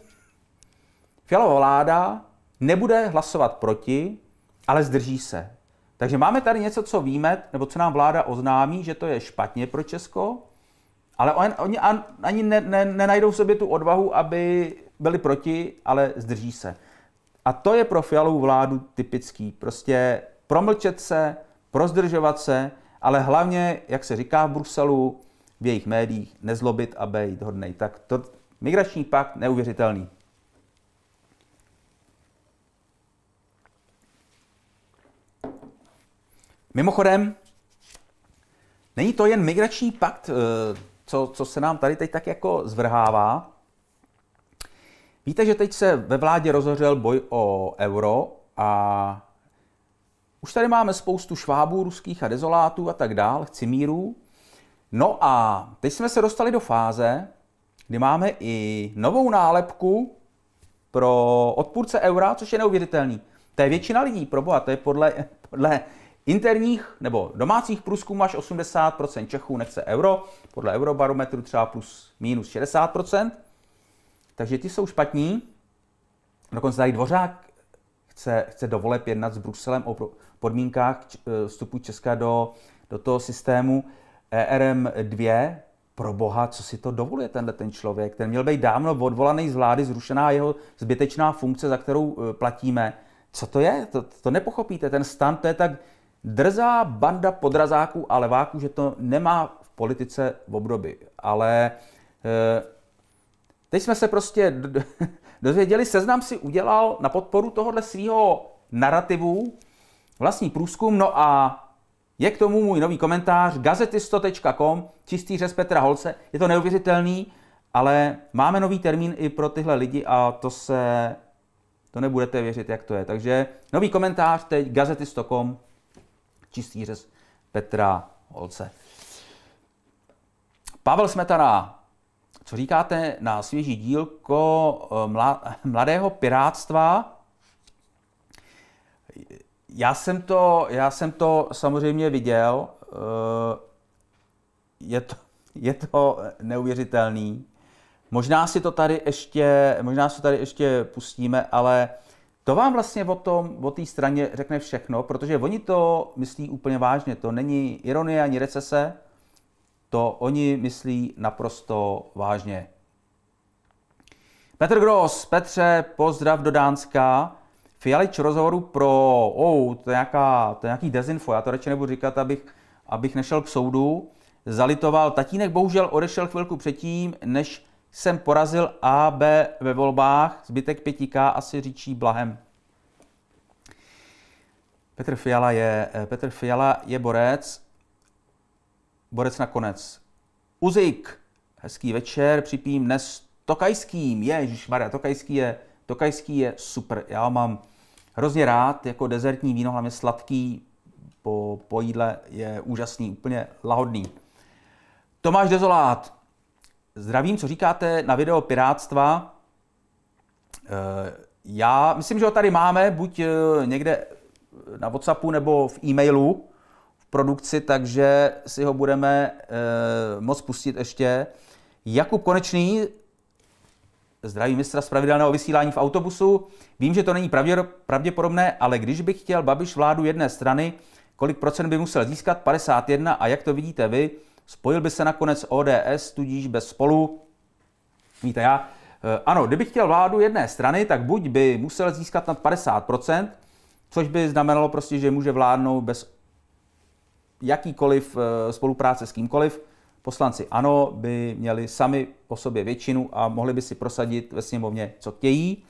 fialová vláda nebude hlasovat proti, ale zdrží se. Takže máme tady něco, co víme, nebo co nám vláda oznámí, že to je špatně pro Česko, ale on, oni ani ne, ne, nenajdou v sobě tu odvahu, aby byli proti, ale zdrží se. A to je pro fialovou vládu typický. Prostě promlčet se, prozdržovat se, ale hlavně, jak se říká v Bruselu, v jejich médiích, nezlobit a být hodnej. Tak to migrační pakt neuvěřitelný. Mimochodem, není to jen migrační pakt, eh, co, co se nám tady teď tak jako zvrhává. Víte, že teď se ve vládě rozhořel boj o euro a už tady máme spoustu švábů ruských a dezolátů a tak dál, cimírů. No a teď jsme se dostali do fáze, kdy máme i novou nálepku pro odpůrce eura, což je neuvěřitelný. To je většina lidí, pro boha, to je podle, podle interních nebo domácích průzkumů až 80% Čechů nechce euro, podle eurobarometru třeba plus minus 60%, takže ty jsou špatní. Dokonce tady Dvořák chce, chce dovolep jednat s Bruselem o podmínkách e, vstupu Česka do, do toho systému ERM2. Pro boha, co si to dovoluje tenhle ten člověk? Ten měl být dávno odvolaný z vlády, zrušená jeho zbytečná funkce, za kterou e, platíme. Co to je? To, to nepochopíte. Ten stan, to je tak drzá banda podrazáků a leváků, že to nemá v politice v období. Ale eh, teď jsme se prostě dozvěděli, seznam si udělal na podporu tohohle svého narrativu vlastní průzkum, no a je k tomu můj nový komentář gazetisto.com, čistý řez Petra Holce. Je to neuvěřitelný, ale máme nový termín i pro tyhle lidi a to se, to nebudete věřit, jak to je. Takže nový komentář teď gazetisto.com, čistý řez Petra Holce. Pavel Smetana, co říkáte na svěží dílko eh, Mladého pirátstva? Já jsem to, já jsem to samozřejmě viděl. Eh, je to, je to neuvěřitelný. Možná si to tady ještě, možná si tady ještě pustíme, ale to vám vlastně o tom, o té straně řekne všechno, protože oni to myslí úplně vážně. To není ironie ani recese, to oni myslí naprosto vážně. Petr Gross, Petře, pozdrav do Dánska. Fialič rozhovoru pro, oh, to, je nějaká, to je nějaký dezinfo, já to radši nebudu říkat, abych, abych nešel k soudu. Zalitoval, tatínek bohužel odešel chvilku předtím, než jsem porazil A, B ve volbách, zbytek 5K asi říčí blahem. Petr Fiala je, eh, Petr Fiala je borec, borec nakonec. Uzik, hezký večer, připím dnes Tokajským, Ježíš Maria, Tokajský je, Tokajský je super, já ho mám hrozně rád, jako dezertní víno, hlavně sladký, po, po jídle je úžasný, úplně lahodný. Tomáš Dezolát, Zdravím, co říkáte na video Pirátstva. Eh, já myslím, že ho tady máme, buď eh, někde na Whatsappu nebo v e-mailu v produkci, takže si ho budeme eh, moc pustit ještě. Jakub Konečný, zdravím mistra z pravidelného vysílání v autobusu. Vím, že to není pravděpodobné, ale když bych chtěl Babiš vládu jedné strany, kolik procent by musel získat? 51. A jak to vidíte vy? Spojil by se nakonec ODS, tudíž bez spolu. Víte, já eh, ano, kdyby chtěl vládu jedné strany, tak buď by musel získat nad 50%, což by znamenalo prostě, že může vládnout bez jakýkoliv eh, spolupráce s kýmkoliv. Poslanci ano, by měli sami po sobě většinu a mohli by si prosadit ve sněmovně, co chtějí.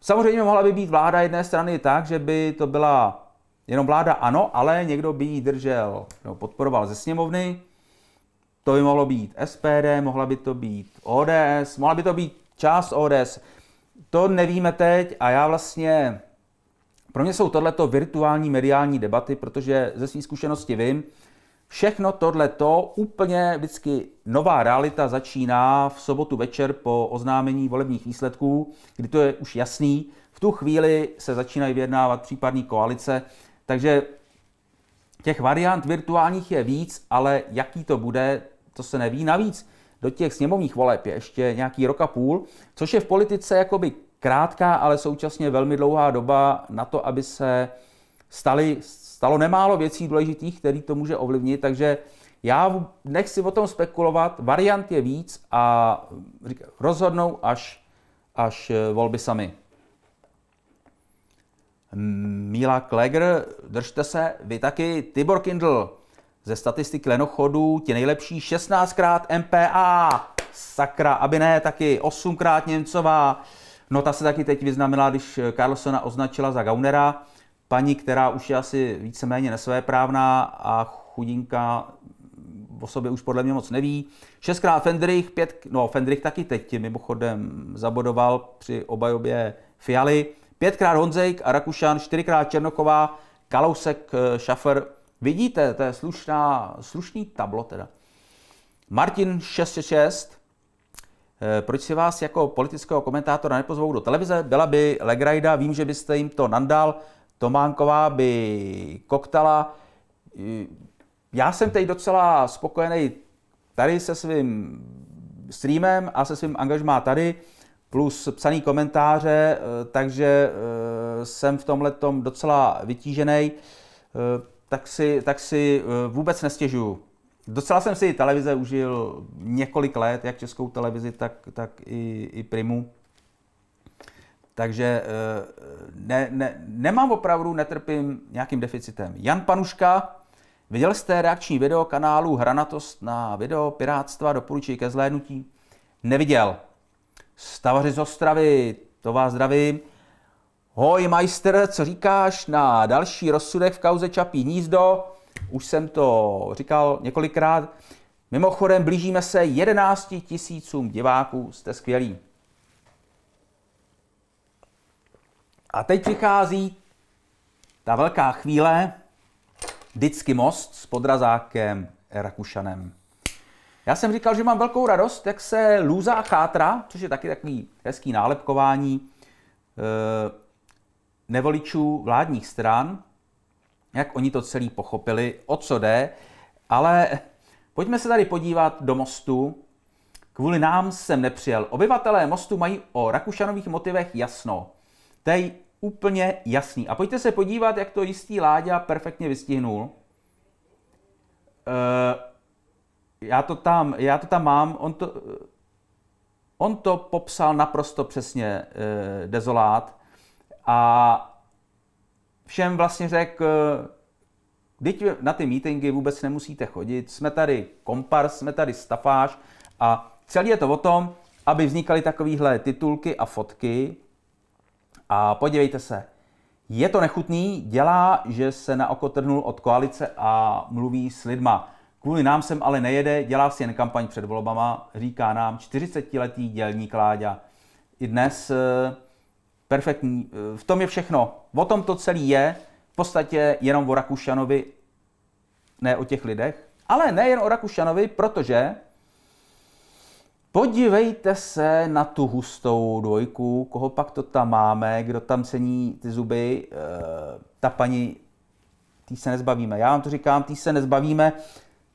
Samozřejmě mohla by být vláda jedné strany tak, že by to byla jenom vláda ano, ale někdo by ji držel, no, podporoval ze sněmovny, to by mohlo být SPD, mohla by to být ODS, mohla by to být část ODS. To nevíme teď a já vlastně... Pro mě jsou tohleto virtuální mediální debaty, protože ze své zkušenosti vím, všechno tohleto úplně vždycky nová realita začíná v sobotu večer po oznámení volebních výsledků, kdy to je už jasný. V tu chvíli se začínají vyjednávat případní koalice, takže těch variant virtuálních je víc, ale jaký to bude, to se neví. Navíc do těch sněmovních voleb je ještě nějaký rok a půl, což je v politice jakoby krátká, ale současně velmi dlouhá doba na to, aby se stali stalo nemálo věcí důležitých, který to může ovlivnit, takže já nechci o tom spekulovat, variant je víc a rozhodnou až, až eh, volby sami. Mila Kleger, držte se, vy taky. Tibor Kindl, ze statistiky lenochodů ti nejlepší 16krát MPA. Sakra, aby ne, taky 8krát Němcová. No ta se taky teď vyznamenala, když Carlsona označila za Gaunera. Paní, která už je asi víceméně nesvéprávná a chudinka o sobě už podle mě moc neví. Šestkrát Fendrich, pět, no Fendrich taky teď mimochodem zabodoval při obajobě Fialy. Pětkrát Honzejk a Rakušan, čtyřikrát Černoková, Kalousek, eh, Šafer, Vidíte, to je slušná, slušný tablo teda. Martin 666, eh, proč si vás jako politického komentátora nepozvou do televize? Byla by Legrajda, vím, že byste jim to nandal, Tománková by koktala. Eh, já jsem teď docela spokojený tady se svým streamem a se svým angažmá tady, plus psaný komentáře, eh, takže jsem v tomhle docela vytížený tak si, tak si eh, vůbec nestěžuju. Docela jsem si televize užil několik let, jak českou televizi, tak, tak i, i primu. Takže eh, ne, ne, nemám opravdu, netrpím nějakým deficitem. Jan Panuška, viděl jste reakční video kanálu Hranatost na video Pirátstva, doporučuji ke zhlédnutí? Neviděl. Stavaři z Ostravy, to vás zdravím. Hoj, majster, co říkáš na další rozsudek v kauze Čapí nízdo? Už jsem to říkal několikrát. Mimochodem, blížíme se 11 tisícům diváků. Jste skvělí. A teď přichází ta velká chvíle, vždycky most s podrazákem Rakušanem. Já jsem říkal, že mám velkou radost, jak se lůza a chátra, což je taky takový hezký nálepkování, eh, nevoličů vládních stran, jak oni to celý pochopili, o co jde, ale pojďme se tady podívat do mostu. Kvůli nám jsem nepřijel. Obyvatelé mostu mají o Rakušanových motivech jasno. To je úplně jasný. A pojďte se podívat, jak to jistý Láďa perfektně vystihnul. Eh, já to tam, já to tam mám, on to, eh, on to popsal naprosto přesně, eh, Dezolát a všem vlastně řekl, Teď eh, na ty meetingy vůbec nemusíte chodit, jsme tady kompar, jsme tady stafáž a celý je to o tom, aby vznikaly takovéhle titulky a fotky. A podívejte se, je to nechutný, dělá, že se na oko trhnul od koalice a mluví s lidma. Kvůli nám sem ale nejede, dělá si jen kampaň před volbama, říká nám 40-letý dělník Láďa. I dnes eh, perfektní. Eh, v tom je všechno. O tom to celý je. V podstatě jenom o Rakušanovi, ne o těch lidech. Ale nejen o Rakušanovi, protože podívejte se na tu hustou dvojku, koho pak to tam máme, kdo tam cení ty zuby, eh, ta paní, tý se nezbavíme. Já vám to říkám, tý se nezbavíme.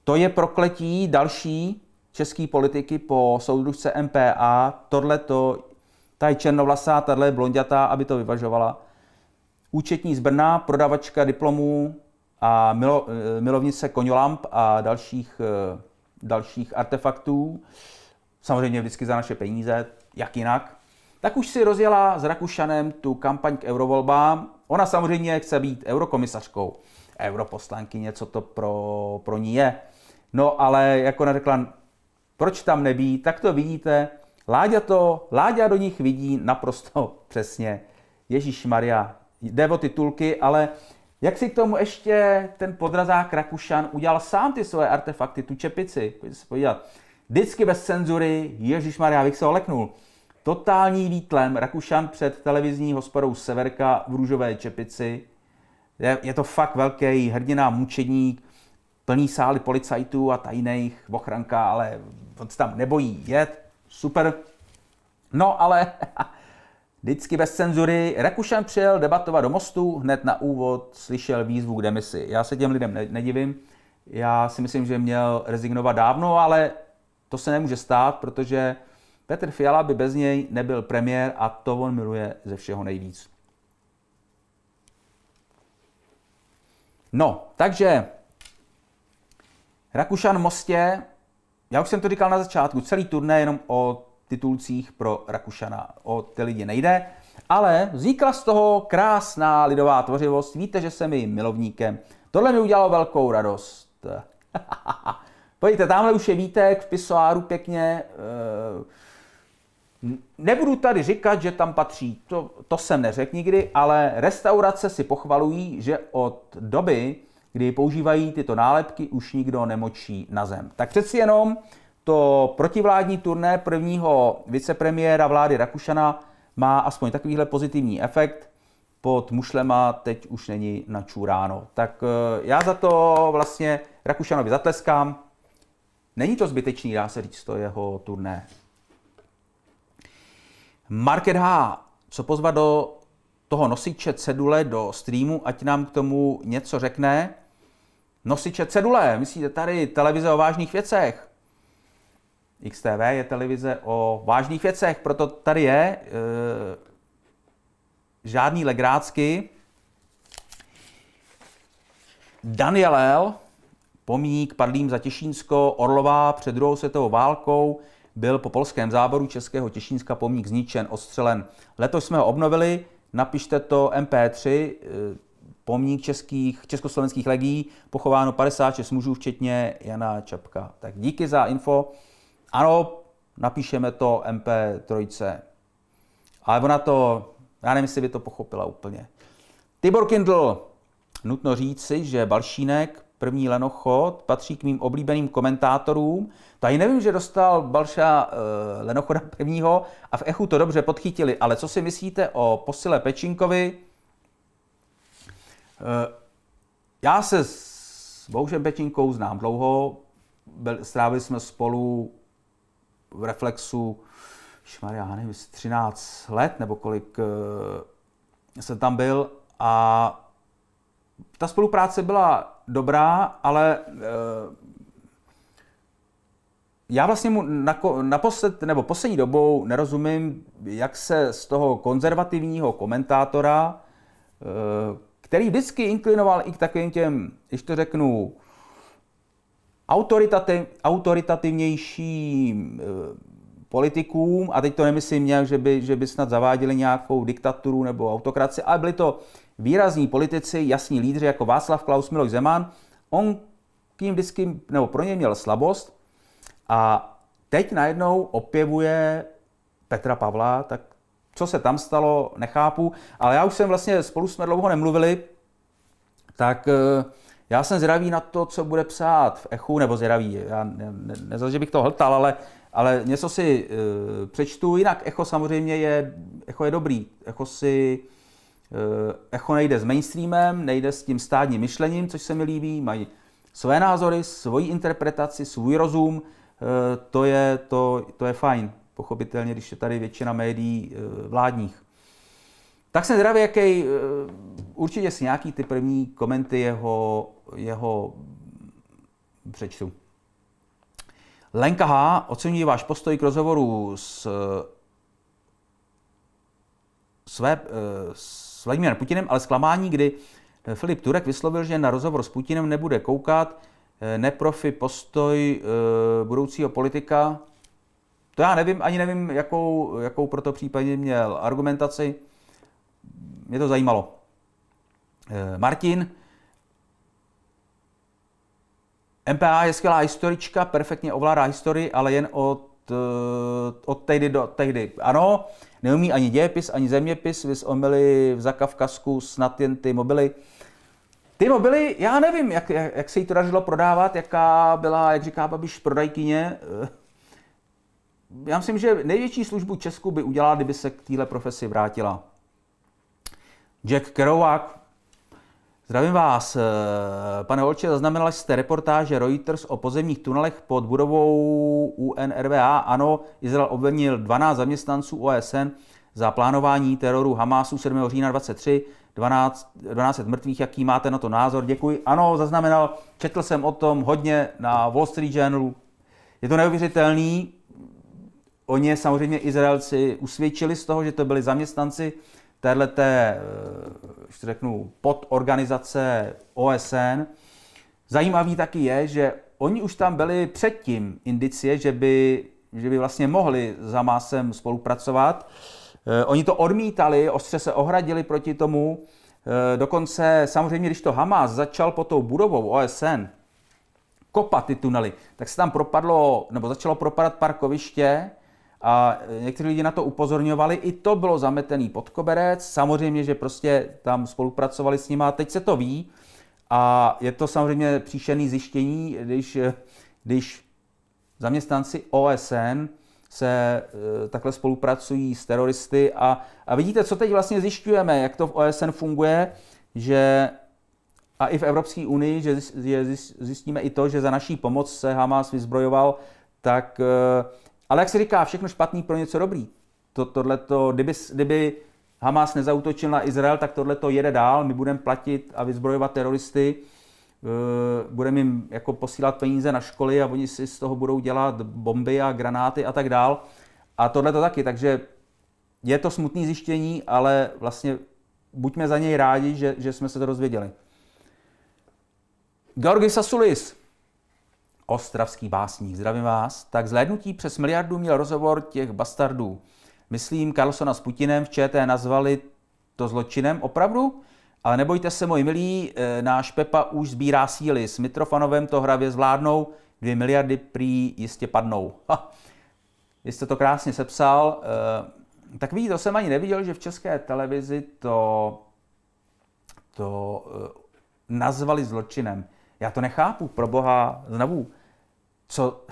To je prokletí další české politiky po soudružce MPA. Tohle to ta je černovlasá, tahle je blondětá, aby to vyvažovala. Účetní z Brna, prodavačka diplomů a milo, eh, milovnice koňolamp a dalších, eh, dalších artefaktů. Samozřejmě vždycky za naše peníze, jak jinak. Tak už si rozjela s Rakušanem tu kampaň k eurovolbám. Ona samozřejmě chce být eurokomisařkou, europoslanky, něco to pro, pro ní je. No ale, jako ona řekla, proč tam nebýt, tak to vidíte, Láďa to, Láďa do nich vidí naprosto přesně. Ježíš Maria, jde o titulky, ale jak si k tomu ještě ten podrazák Rakušan udělal sám ty své artefakty, tu čepici, pojďte se podívat. Vždycky bez cenzury, Ježíš Maria, bych se oleknul. Totální výtlem Rakušan před televizní hospodou Severka v růžové čepici. Je, je to fakt velký hrdina, mučedník, plný sály policajtů a tajných ochranka, ale on se tam nebojí jet. Super. No ale vždycky bez cenzury. Rakušan přijel debatovat do mostu, hned na úvod slyšel výzvu k demisi. Já se těm lidem nedivím. Já si myslím, že měl rezignovat dávno, ale to se nemůže stát, protože Petr Fiala by bez něj nebyl premiér a to on miluje ze všeho nejvíc. No, takže Rakušan Mostě já už jsem to říkal na začátku, celý turné jenom o titulcích pro Rakušana, o ty lidi nejde, ale vznikla z toho krásná lidová tvořivost, víte, že jsem jejím milovníkem. Tohle mi udělalo velkou radost. Pojďte, tamhle už je Vítek v pisoáru pěkně. Eh, nebudu tady říkat, že tam patří, to, to jsem neřekl nikdy, ale restaurace si pochvalují, že od doby, kdy používají tyto nálepky, už nikdo nemočí na zem. Tak přeci jenom to protivládní turné prvního vicepremiéra vlády Rakušana má aspoň takovýhle pozitivní efekt. Pod mušlema teď už není načůráno. Tak eh, já za to vlastně Rakušanovi zatleskám. Není to zbytečný, dá se říct, to jeho turné. Market H. Co pozvat do toho nosiče cedule do streamu, ať nám k tomu něco řekne. Nosiče cedule, myslíte tady televize o vážných věcech? XTV je televize o vážných věcech, proto tady je e, žádný legrácky. Daniel L., pomík padlým za Těšínsko, Orlová před druhou světovou válkou, byl po polském záboru Českého Těšínska pomník zničen, ostřelen. Letos jsme ho obnovili, napište to MP3, pomník českých, československých legií, pochováno 56 mužů, včetně Jana Čapka. Tak díky za info. Ano, napíšeme to MP3. Ale ona to, já nevím, jestli by to pochopila úplně. Tibor Kindl. Nutno říci, že Balšínek, první lenochod, patří k mým oblíbeným komentátorům. Tady nevím, že dostal Balša uh, lenochoda prvního a v Echu to dobře podchytili, ale co si myslíte o posile Pečinkovi, Eh, já se s Boušem Pečinkou znám dlouho, strávili jsme spolu v Reflexu, já nevím, 13 let nebo kolik eh, jsem tam byl a ta spolupráce byla dobrá, ale eh, já vlastně mu naposled, nebo poslední dobou nerozumím, jak se z toho konzervativního komentátora, který vždycky inklinoval i k takovým těm, když to řeknu, autoritativ, autoritativnějším eh, politikům, a teď to nemyslím nějak, že by, že by snad zaváděli nějakou diktaturu nebo autokraci, ale byli to výrazní politici, jasní lídři jako Václav Klaus, Miloš Zeman. On k ním vždycky, nebo pro ně měl slabost a teď najednou opěvuje Petra Pavla, tak co se tam stalo, nechápu, ale já už jsem vlastně, spolu jsme dlouho nemluvili, tak eh, já jsem zvědavý na to, co bude psát v Echu, nebo zvědavý, já ne, ne, ne že bych to hltal, ale, ale něco si e, přečtu. Jinak Echo samozřejmě je, Echo je dobrý. Echo si, e, Echo nejde s mainstreamem, nejde s tím stádním myšlením, což se mi líbí, mají své názory, svoji interpretaci, svůj rozum, e, to, je, to, to je fajn pochopitelně, když je tady většina médií eh, vládních. Tak jsem zdravý, jaký eh, určitě si nějaký ty první komenty jeho, jeho přečtu. Lenka H. ocení váš postoj k rozhovoru s, eh, své, s Vladimirem Putinem, ale zklamání, kdy Filip Turek vyslovil, že na rozhovor s Putinem nebude koukat, neprofi postoj budoucího politika to já nevím, ani nevím, jakou, jakou proto případně měl argumentaci. Mě to zajímalo. Eh, Martin, MPA je skvělá historička, perfektně ovládá historii, ale jen od, eh, od tehdy do tehdy. Ano, neumí ani dějepis, ani zeměpis, vys omily v Zakavkazku, snad jen ty mobily. Ty mobily, já nevím, jak, jak, jak se jí to dařilo prodávat, jaká byla, jak říká Babiš, prodajkyně eh, já myslím, že největší službu Česku by udělala, kdyby se k téhle profesi vrátila. Jack Kerouac, Zdravím vás. Eh, pane Olče, zaznamenali jste reportáže Reuters o pozemních tunelech pod budovou UNRWA. Ano, Izrael obvinil 12 zaměstnanců OSN za plánování teroru Hamásu 7. října 23, 12, 12 mrtvých. Jaký máte na to názor? Děkuji. Ano, zaznamenal, četl jsem o tom hodně na Wall Street Journalu. Je to neuvěřitelný, Oni samozřejmě Izraelci usvědčili z toho, že to byli zaměstnanci téhleté, eh, řeknu, podorganizace OSN. Zajímavý taky je, že oni už tam byli předtím indicie, že by, že by vlastně mohli za Másem spolupracovat. Eh, oni to odmítali, ostře se ohradili proti tomu. Eh, dokonce samozřejmě, když to Hamas začal po tou budovou OSN kopat ty tunely, tak se tam propadlo, nebo začalo propadat parkoviště, a někteří lidi na to upozorňovali, i to bylo zametený pod koberec, samozřejmě, že prostě tam spolupracovali s nima, teď se to ví a je to samozřejmě příšený zjištění, když, když zaměstnanci OSN se eh, takhle spolupracují s teroristy a, a vidíte, co teď vlastně zjišťujeme, jak to v OSN funguje, že a i v Evropské unii, že, zjistíme i to, že za naší pomoc se Hamas vyzbrojoval, tak eh, ale jak se říká, všechno špatný pro něco dobrý. To, tohleto, kdyby, kdyby Hamas nezautočil na Izrael, tak tohle to jede dál. My budeme platit a vyzbrojovat teroristy, eh, budeme jim jako posílat peníze na školy a oni si z toho budou dělat bomby a granáty a tak dál. A tohle to taky, takže je to smutné zjištění, ale vlastně buďme za něj rádi, že, že jsme se to dozvěděli. Georgi Sasulis, ostravský básník. Zdravím vás. Tak zhlédnutí přes miliardu měl rozhovor těch bastardů. Myslím, Carlsona s Putinem v ČT nazvali to zločinem opravdu? Ale nebojte se, moji milí, eh, náš Pepa už sbírá síly. S Mitrofanovem to hravě zvládnou, dvě miliardy prý jistě padnou. Ha, vy jste to krásně sepsal. Eh, tak vidíte, to jsem ani neviděl, že v české televizi to, to eh, nazvali zločinem. Já to nechápu, pro boha znovu. Co,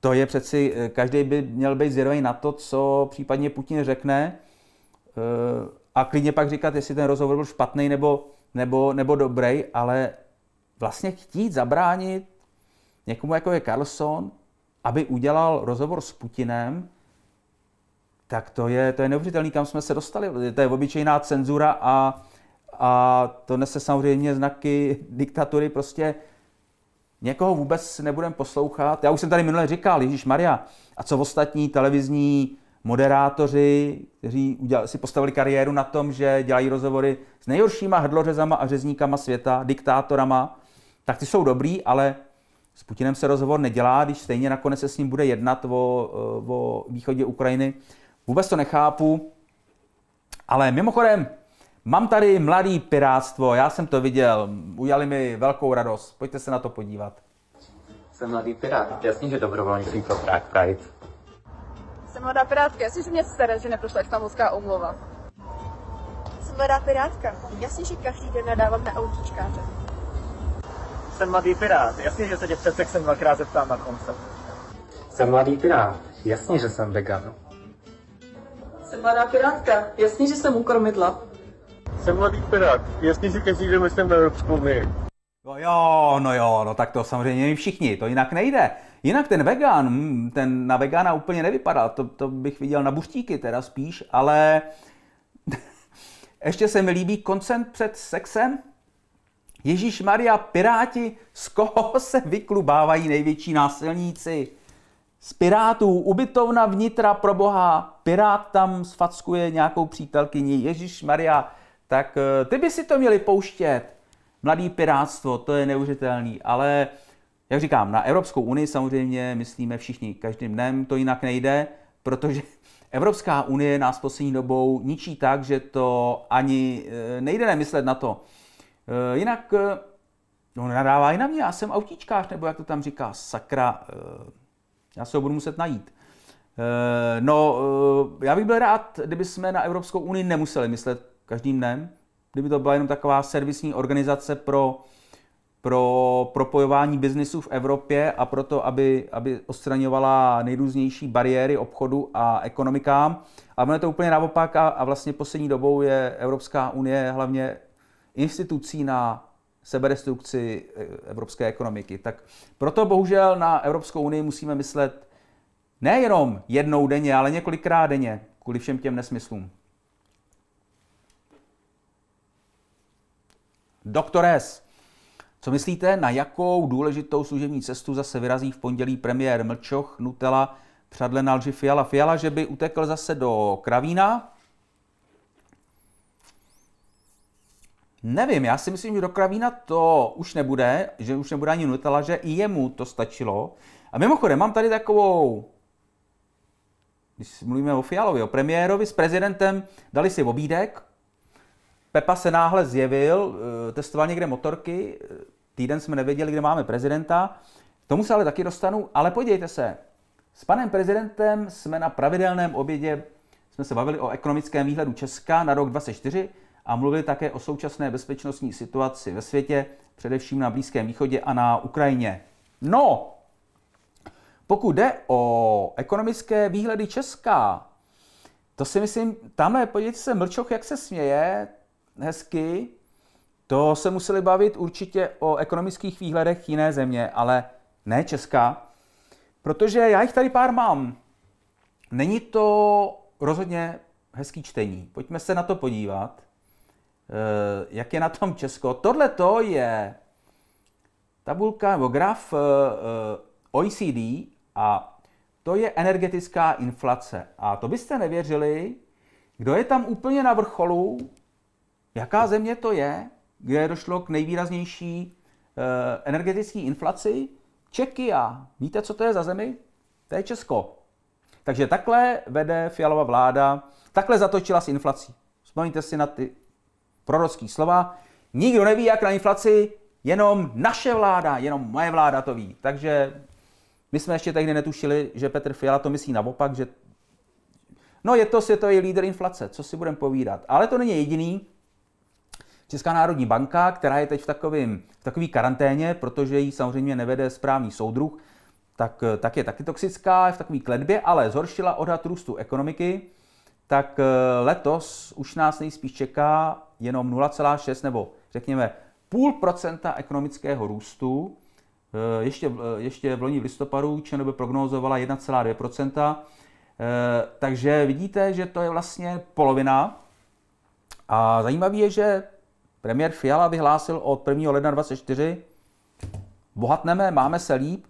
to je přeci, eh, každý by měl být zvědavý na to, co případně Putin řekne eh, a klidně pak říkat, jestli ten rozhovor byl špatný nebo, nebo, nebo dobrý, ale vlastně chtít zabránit někomu, jako je Carlson, aby udělal rozhovor s Putinem, tak to je, to je neuvěřitelný, kam jsme se dostali. To je obyčejná cenzura a a to nese samozřejmě znaky diktatury, prostě někoho vůbec nebudeme poslouchat. Já už jsem tady minule říkal, Ježíš Maria, a co ostatní televizní moderátoři, kteří si postavili kariéru na tom, že dělají rozhovory s nejhoršíma hrdlořezama a řezníkama světa, diktátorama, tak ty jsou dobrý, ale s Putinem se rozhovor nedělá, když stejně nakonec se s ním bude jednat o, o východě Ukrajiny. Vůbec to nechápu. Ale mimochodem, Mám tady mladý pirátstvo, já jsem to viděl, udělali mi velkou radost, pojďte se na to podívat. Jsem mladý pirát, jasně, že dobrovolníci pro Prague Pride. Jsem mladá pirátka, jasně, že mě sere, že neprošla istanbulská umlova. Jsem mladá pirátka, jasně, že každý den nadávám na autíčkáře. Jsem mladý pirát, jasně, že se tě před sexem dvakrát zeptám na koncert. Jsem mladý pirát, jasně, že jsem vegan. Jsem mladá pirátka, jasně, že jsem ukrmitla. Jsem mladý pirát, jasně si každý, že myslím na Evropskou unii. No jo, no jo, no tak to samozřejmě všichni, to jinak nejde. Jinak ten vegan, mm, ten na vegana úplně nevypadá, to, to bych viděl na buštíky teda spíš, ale ještě se mi líbí koncent před sexem. Ježíš Maria, piráti, z koho se vyklubávají největší násilníci? Z pirátů, ubytovna vnitra pro boha, pirát tam sfackuje nějakou přítelkyni, Ježíš Maria, tak eh, ty by si to měli pouštět. Mladý pirátstvo, to je neuvěřitelný, ale jak říkám, na Evropskou unii samozřejmě myslíme všichni každým dnem, to jinak nejde, protože Evropská unie nás poslední dobou ničí tak, že to ani eh, nejde nemyslet na to. Eh, jinak, no nadává i na mě, já jsem autíčkář, nebo jak to tam říká, sakra, já se ho budu muset najít. No, já bych byl rád, kdyby jsme na Evropskou unii nemuseli myslet každým dnem. Kdyby to byla jenom taková servisní organizace pro, pro propojování biznisu v Evropě a proto, aby, aby odstraňovala nejrůznější bariéry obchodu a ekonomikám. A ono je to úplně naopak a, a vlastně poslední dobou je Evropská unie hlavně institucí na seberestrukci e, evropské ekonomiky. Tak proto bohužel na Evropskou unii musíme myslet nejenom jednou denně, ale několikrát denně kvůli všem těm nesmyslům. Doktor S. Co myslíte, na jakou důležitou služební cestu zase vyrazí v pondělí premiér Mlčoch, Nutella, Přadlena lži Fiala Fiala, že by utekl zase do Kravína? Nevím, já si myslím, že do Kravína to už nebude, že už nebude ani Nutella, že i jemu to stačilo. A mimochodem, mám tady takovou, když mluvíme o Fialovi, o premiérovi, s prezidentem dali si obídek, Pepa se náhle zjevil, eh, testoval někde motorky, eh, týden jsme nevěděli, kde máme prezidenta. tomu se ale taky dostanu, ale podívejte se. S panem prezidentem jsme na pravidelném obědě, jsme se bavili o ekonomickém výhledu Česka na rok 2024 a mluvili také o současné bezpečnostní situaci ve světě, především na Blízkém východě a na Ukrajině. No, pokud jde o ekonomické výhledy Česka, to si myslím, tamhle podívejte se, Mlčoch, jak se směje, hezky. To se museli bavit určitě o ekonomických výhledech jiné země, ale ne Česká, protože já jich tady pár mám. Není to rozhodně hezký čtení. Pojďme se na to podívat, eh, jak je na tom Česko. Tohle to je tabulka nebo graf eh, eh, OECD a to je energetická inflace. A to byste nevěřili, kdo je tam úplně na vrcholu, Jaká země to je, kde došlo k nejvýraznější eh, energetické inflaci? Čekia. Víte, co to je za zemi? To je Česko. Takže takhle vede Fialová vláda, takhle zatočila s inflací. Vzpomeňte si na ty prorocké slova. Nikdo neví, jak na inflaci, jenom naše vláda, jenom moje vláda to ví. Takže my jsme ještě tehdy netušili, že Petr Fiala to myslí naopak, že no je to světový lídr inflace, co si budeme povídat. Ale to není jediný. Česká národní banka, která je teď v, takovým, v takový karanténě, protože ji samozřejmě nevede správný soudruh, tak, tak je taky toxická, je v takové kledbě, ale zhoršila odhad růstu ekonomiky, tak eh, letos už nás nejspíš čeká jenom 0,6 nebo řekněme půl procenta ekonomického růstu. Eh, ještě, eh, ještě v loni v listopadu ČNB prognozovala 1,2 takže vidíte, že to je vlastně polovina. A zajímavé je, že Premiér Fiala vyhlásil od 1. ledna 24. bohatneme, máme se líp,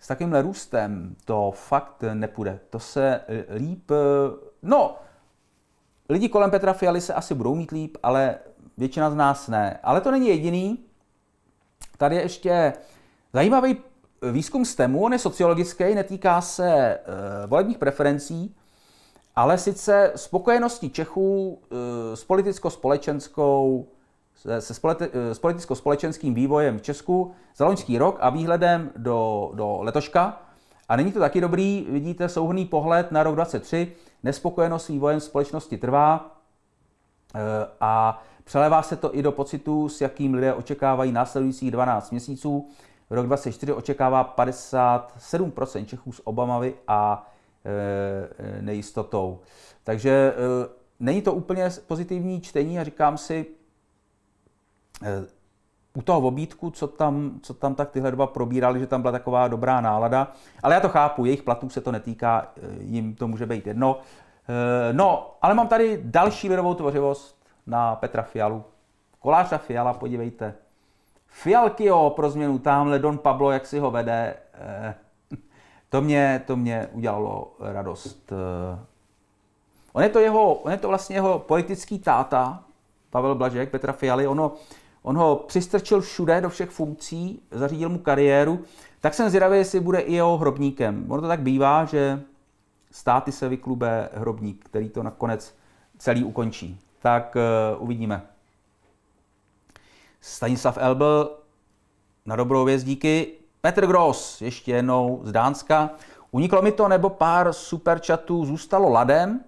s takovýmhle růstem to fakt nepůjde. To se líp, eh, no, lidi kolem Petra Fialy se asi budou mít líp, ale většina z nás ne. Ale to není jediný. Tady je ještě zajímavý výzkum TEMu, on je sociologický, netýká se e, volebních preferencí, ale sice spokojenosti Čechů e, s politicko-společenskou se spolete, eh, s politicko-společenským vývojem v Česku za loňský rok a výhledem do, do letoška. A není to taky dobrý, vidíte souhrný pohled na rok 23. Nespokojenost s vývojem společnosti trvá eh, a přelevá se to i do pocitu, s jakým lidé očekávají následujících 12 měsíců. Rok 24 očekává 57% Čechů s obamavy a eh, nejistotou. Takže není to úplně pozitivní čtení a říkám si, u toho obídku, co tam, co tam tak tyhle dva probírali, že tam byla taková dobrá nálada. Ale já to chápu, jejich platů se to netýká, eh, jim to může být jedno. Eh, no, ale mám tady další lidovou tvořivost na Petra Fialu. Koláře Fiala, podívejte. jo, pro změnu, tamhle Don Pablo, jak si ho vede. Eh, to mě, to mě udělalo radost. On je to, jeho, on je to vlastně jeho politický táta, Pavel Blažek, Petra Fialy. Ono, On ho přistrčil všude do všech funkcí, zařídil mu kariéru, tak jsem zvědavý, jestli bude i jeho hrobníkem. Ono to tak bývá, že státy se vyklube hrobník, který to nakonec celý ukončí. Tak uh, uvidíme. Stanislav Elbl, na dobrou věc díky. Petr Gross, ještě jednou z Dánska. Uniklo mi to, nebo pár superčatů zůstalo ladem?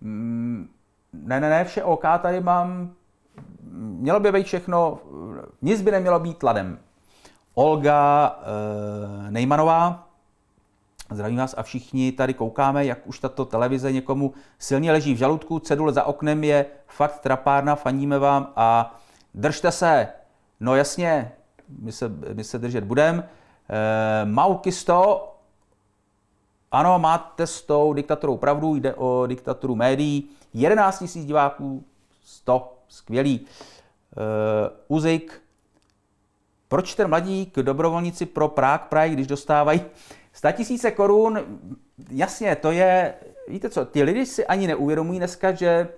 Mm, ne, ne, ne, vše OK, tady mám mělo by být všechno, nic by nemělo být ladem. Olga e, eh, Nejmanová, zdravím vás a všichni tady koukáme, jak už tato televize někomu silně leží v žaludku, cedule za oknem je fakt trapárna, faníme vám a držte se. No jasně, my se, my se držet budem. E, Maukisto, ano, máte s tou diktaturou pravdu, jde o diktaturu médií. 11 000 diváků, 100 skvělý. Uh, Uzik, proč ten mladík dobrovolníci pro Prague Pride, když dostávají 100 tisíce korun, jasně, to je, víte co, ty lidi si ani neuvědomují dneska, že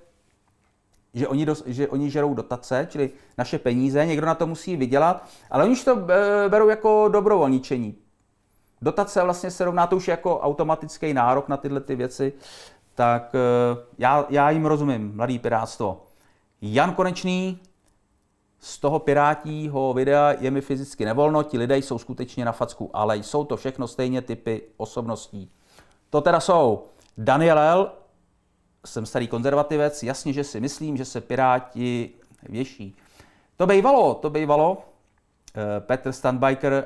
že oni, dos, že oni žerou dotace, čili naše peníze, někdo na to musí vydělat, ale oni už to eh, berou jako dobrovolničení. Dotace vlastně se rovná, to už jako automatický nárok na tyhle ty věci, tak eh, já, já jim rozumím, mladý pirátstvo. Jan Konečný, z toho pirátího videa je mi fyzicky nevolno, ti lidé jsou skutečně na facku, ale jsou to všechno stejně typy osobností. To teda jsou Daniel L., jsem starý konzervativec, jasně, že si myslím, že se piráti věší. To bývalo, to bývalo. Eh, Petr Standbiker,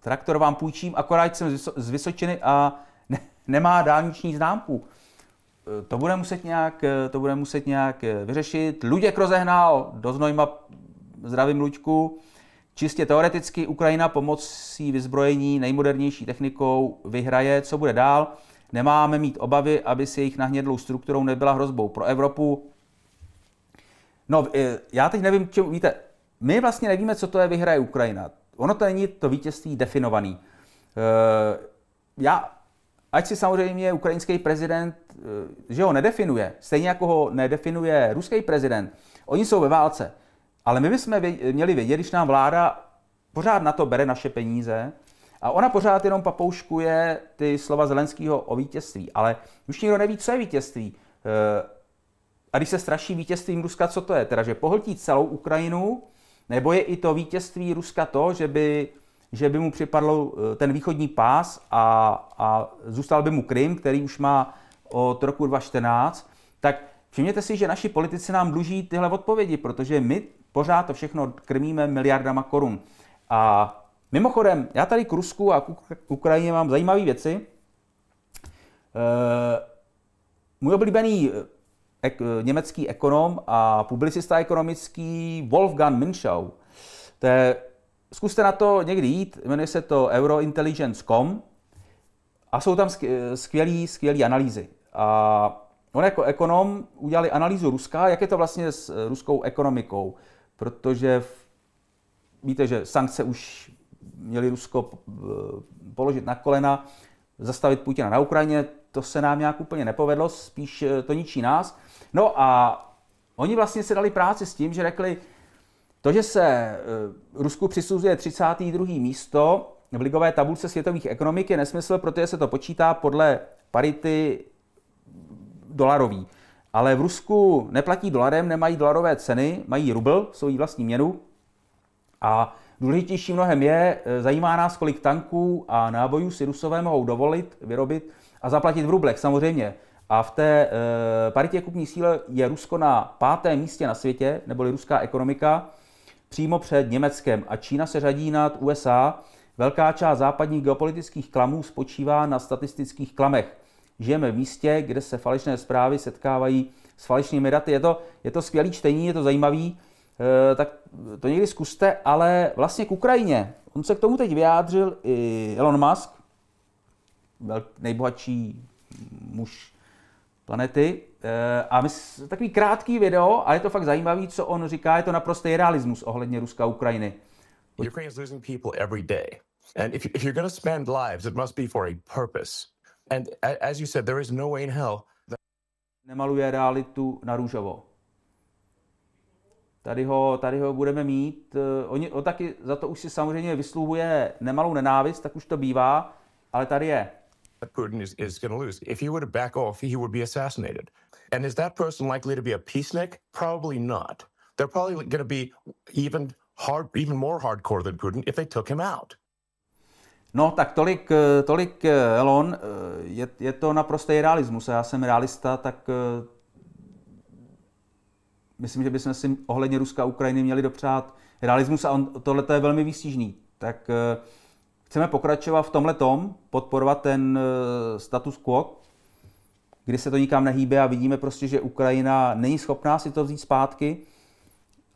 traktor vám půjčím, akorát jsem z Vysočiny a ne, nemá dálniční známku. Eh, to bude muset nějak, eh, to bude muset nějak eh, vyřešit. Luděk rozehnal do Znojma, zdravím Luďku. Čistě teoreticky Ukrajina pomocí vyzbrojení nejmodernější technikou vyhraje, co bude dál. Nemáme mít obavy, aby si jejich nahnědlou strukturou nebyla hrozbou pro Evropu. No, já teď nevím, čemu, víte, my vlastně nevíme, co to je vyhraje Ukrajina. Ono to není to vítězství definovaný. Já Ať si samozřejmě ukrajinský prezident, eh, že ho nedefinuje, stejně jako ho nedefinuje ruský prezident, oni jsou ve válce. Ale my bychom měli vědět, když nám vláda pořád na to bere naše peníze a ona pořád jenom papouškuje ty slova Zelenského o vítězství. Ale už nikdo neví, co je vítězství. Eh, a když se straší vítězstvím Ruska, co to je? Teda, že pohltí celou Ukrajinu, nebo je i to vítězství Ruska to, že by že by mu připadl eh, ten východní pás a, a zůstal by mu Krym, který už má od roku 2014, tak všimněte si, že naši politici nám dluží tyhle odpovědi, protože my pořád to všechno krmíme miliardama korun. A mimochodem, já tady k Rusku a k Ukrajině mám zajímavé věci. Eh, můj oblíbený eh, ek, německý ekonom a publicista ekonomický Wolfgang Minschau, to je Zkuste na to někdy jít, jmenuje se to eurointelligence.com a jsou tam skvělé skvělý analýzy. A on jako ekonom udělali analýzu Ruska, jak je to vlastně s eh, ruskou ekonomikou, protože víte, že sankce už měli Rusko eh, položit na kolena, zastavit Putina na Ukrajině, to se nám nějak úplně nepovedlo, spíš eh, to ničí nás. No a oni vlastně se dali práci s tím, že řekli, to, že se eh, Rusku přisuzuje 32. místo v ligové tabulce světových ekonomik, je nesmysl, protože se to počítá podle parity dolarový. Ale v Rusku neplatí dolarem, nemají dolarové ceny, mají rubl, svoji vlastní měnu. A důležitější mnohem je, eh, zajímá nás, kolik tanků a nábojů si Rusové mohou dovolit, vyrobit a zaplatit v rublech, samozřejmě. A v té e, paritě kupní síle je Rusko na pátém místě na světě, neboli ruská ekonomika, přímo před Německem a Čína se řadí nad USA. Velká část západních geopolitických klamů spočívá na statistických klamech. Žijeme v místě, kde se falešné zprávy setkávají s falešnými daty. Je to, je to skvělý čtení, je to zajímavý, e, tak to někdy zkuste, ale vlastně k Ukrajině. On se k tomu teď vyjádřil i Elon Musk, nejbohatší muž planety. Eh, a my, takový krátký video, a je to fakt zajímavý, co on říká, je to naprostý realismus ohledně Ruska a Ukrajiny. Ukraine is losing people every day. And if, if you're going to spend lives, it must be for a purpose. And as you said, there is no way in hell that... Nemaluje realitu na růžovo. Tady ho, tady ho budeme mít. Eh, oni, on taky za to už si samozřejmě vyslouhuje nemalou nenávist, tak už to bývá, ale tady je that Putin is, is going to lose. If he were to back off, he would be assassinated. And is that person likely to be a peacenik? Probably not. They're probably going to be even hard, even more hardcore than Putin if they took him out. No, tak tolik, eh, tolik eh, Elon. Eh, je, je to naprostý realismus. Já jsem realista, tak myslím, že bychom si ohledně Ruska a Ukrajiny měli dopřát realismus a on, tohle je velmi výstižný. Tak chceme pokračovat v tomhle tom, podporovat ten eh, status quo, kdy se to nikam nehýbe a vidíme prostě, že Ukrajina není schopná si to vzít zpátky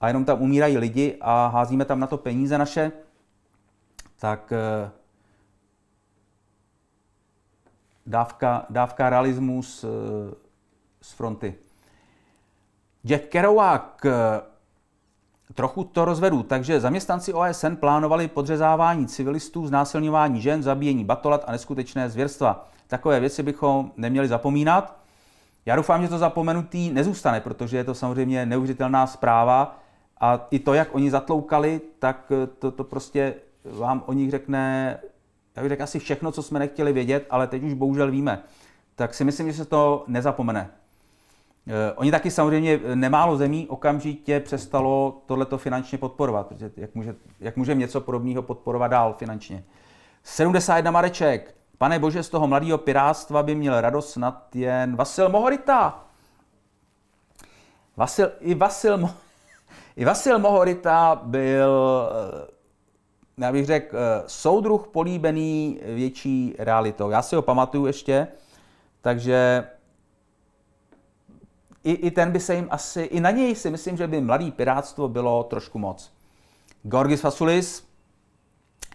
a jenom tam umírají lidi a házíme tam na to peníze naše, tak eh, dávka, dávka realismus z, eh, z fronty. Jack Kerouac Trochu to rozvedu, takže zaměstnanci OSN plánovali podřezávání civilistů, znásilňování žen, zabíjení batolat a neskutečné zvěrstva. Takové věci bychom neměli zapomínat. Já doufám, že to zapomenutý nezůstane, protože je to samozřejmě neuvěřitelná zpráva a i to, jak oni zatloukali, tak eh, to, to prostě vám o nich řekne, já bych řekl asi všechno, co jsme nechtěli vědět, ale teď už bohužel víme. Tak si myslím, že se to nezapomene. Eh, oni taky samozřejmě eh, nemálo zemí okamžitě přestalo tohleto finančně podporovat, protože jak, může, jak můžeme něco podobného podporovat dál finančně. 71 Mareček. Pane bože, z toho mladého piráctva by měl radost snad jen Vasil Mohorita. Vasil, i, Vasil, Mo, I Vasil Mohorita byl, eh, já bych řekl, soudruh políbený větší realitou. Já si ho pamatuju ještě, takže i, i ten by se jim asi, i na něj si myslím, že by mladý pirátstvo bylo trošku moc. Gorgis Fasulis,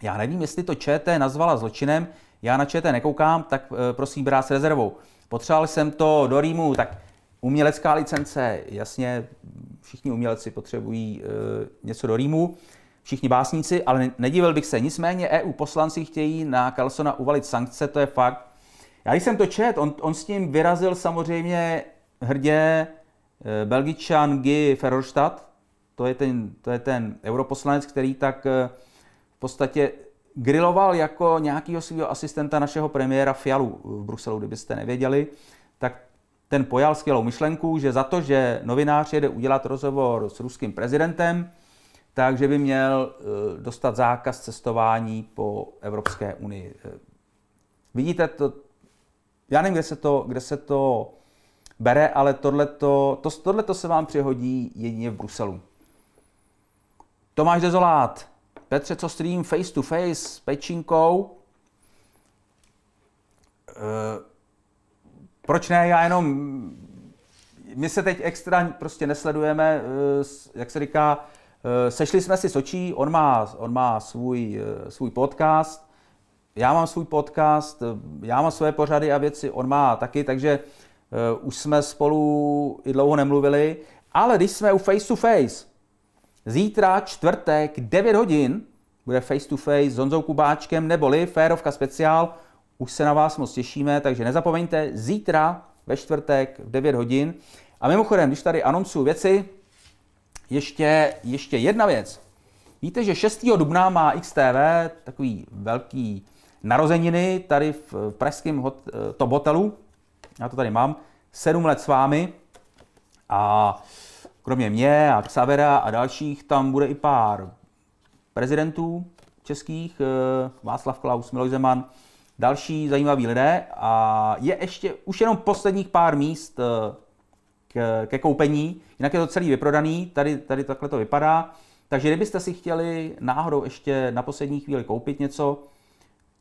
já nevím, jestli to ČT nazvala zločinem, já na ČT nekoukám, tak eh, prosím brát s rezervou. Potřeboval jsem to do Rýmu, tak umělecká licence, jasně, všichni umělci potřebují e, něco do Rýmu, všichni básníci, ale nedivil bych se. Nicméně EU poslanci chtějí na Carlsona uvalit sankce, to je fakt. Já když jsem to čet, on, on s tím vyrazil samozřejmě hrdě eh, Belgičan Guy Ferrostadt, to je ten, to je ten europoslanec, který tak eh, v podstatě griloval jako nějakého svého asistenta našeho premiéra Fialu v Bruselu, kdybyste nevěděli, tak ten pojal skvělou myšlenku, že za to, že novinář jede udělat rozhovor s ruským prezidentem, takže by měl eh, dostat zákaz cestování po Evropské unii. Vidíte to, já nevím, kde se to, kde se to bere, ale tohleto, to, tohleto se vám přihodí jedině v Bruselu. Tomáš Dezolát, Petře, co stream face to face s pečinkou? E, eh, proč ne, já jenom, my se teď extra prostě nesledujeme, eh, jak se říká, eh, sešli jsme si s očí, on má, on má svůj, svůj podcast, já mám svůj podcast, já mám své pořady a věci, on má taky, takže Eh, už jsme spolu i dlouho nemluvili, ale když jsme u Face to Face, zítra čtvrtek 9 hodin bude Face to Face s Honzou Kubáčkem neboli Férovka speciál. Už se na vás moc těšíme, takže nezapomeňte zítra ve čtvrtek v 9 hodin. A mimochodem, když tady anoncuju věci, ještě, ještě jedna věc. Víte, že 6. dubna má XTV takový velký narozeniny tady v pražském hot, eh, top hotelu, já to tady mám, sedm let s vámi a kromě mě a Xavera a dalších tam bude i pár prezidentů českých, eh, Václav Klaus, Miloš Zeman, další zajímaví lidé a je ještě už jenom posledních pár míst eh, k, ke koupení, jinak je to celý vyprodaný, tady, tady takhle to vypadá. Takže kdybyste si chtěli náhodou ještě na poslední chvíli koupit něco,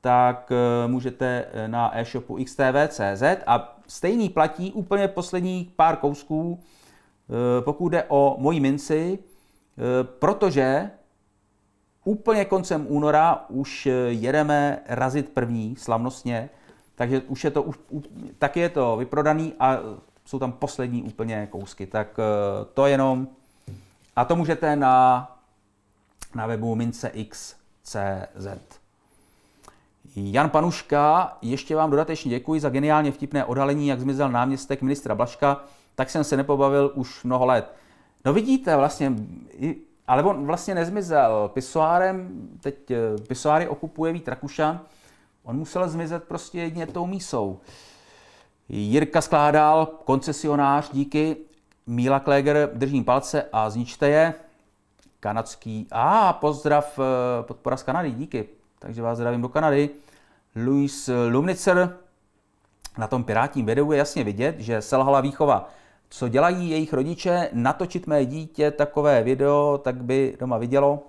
tak eh, můžete na e-shopu xtv.cz a Stejný platí úplně poslední pár kousků, eh, pokud jde o moji minci, eh, protože úplně koncem února už eh, jedeme razit první slavnostně, takže už je to, už, tak je to vyprodaný a jsou tam poslední úplně kousky. Tak to jenom, a to můžete na, na webu mince.x.cz. Jan Panuška, ještě vám dodatečně děkuji za geniálně vtipné odhalení, jak zmizel náměstek ministra Blaška, tak jsem se nepobavil už mnoho let. No vidíte, vlastně, ale on vlastně nezmizel. Pisoárem, teď eh, pisoáry okupuje Vít Rakušan, on musel zmizet prostě jedině tou mísou. Jirka Skládal, koncesionář, díky. Míla Kléger, držím palce a zničte je. Kanadský, a ah, pozdrav, eh, podpora z Kanady, díky takže vás zdravím do Kanady. Luis Lumnicer na tom pirátním videu je jasně vidět, že selhala výchova. Co dělají jejich rodiče? Natočit mé dítě takové video, tak by doma vidělo.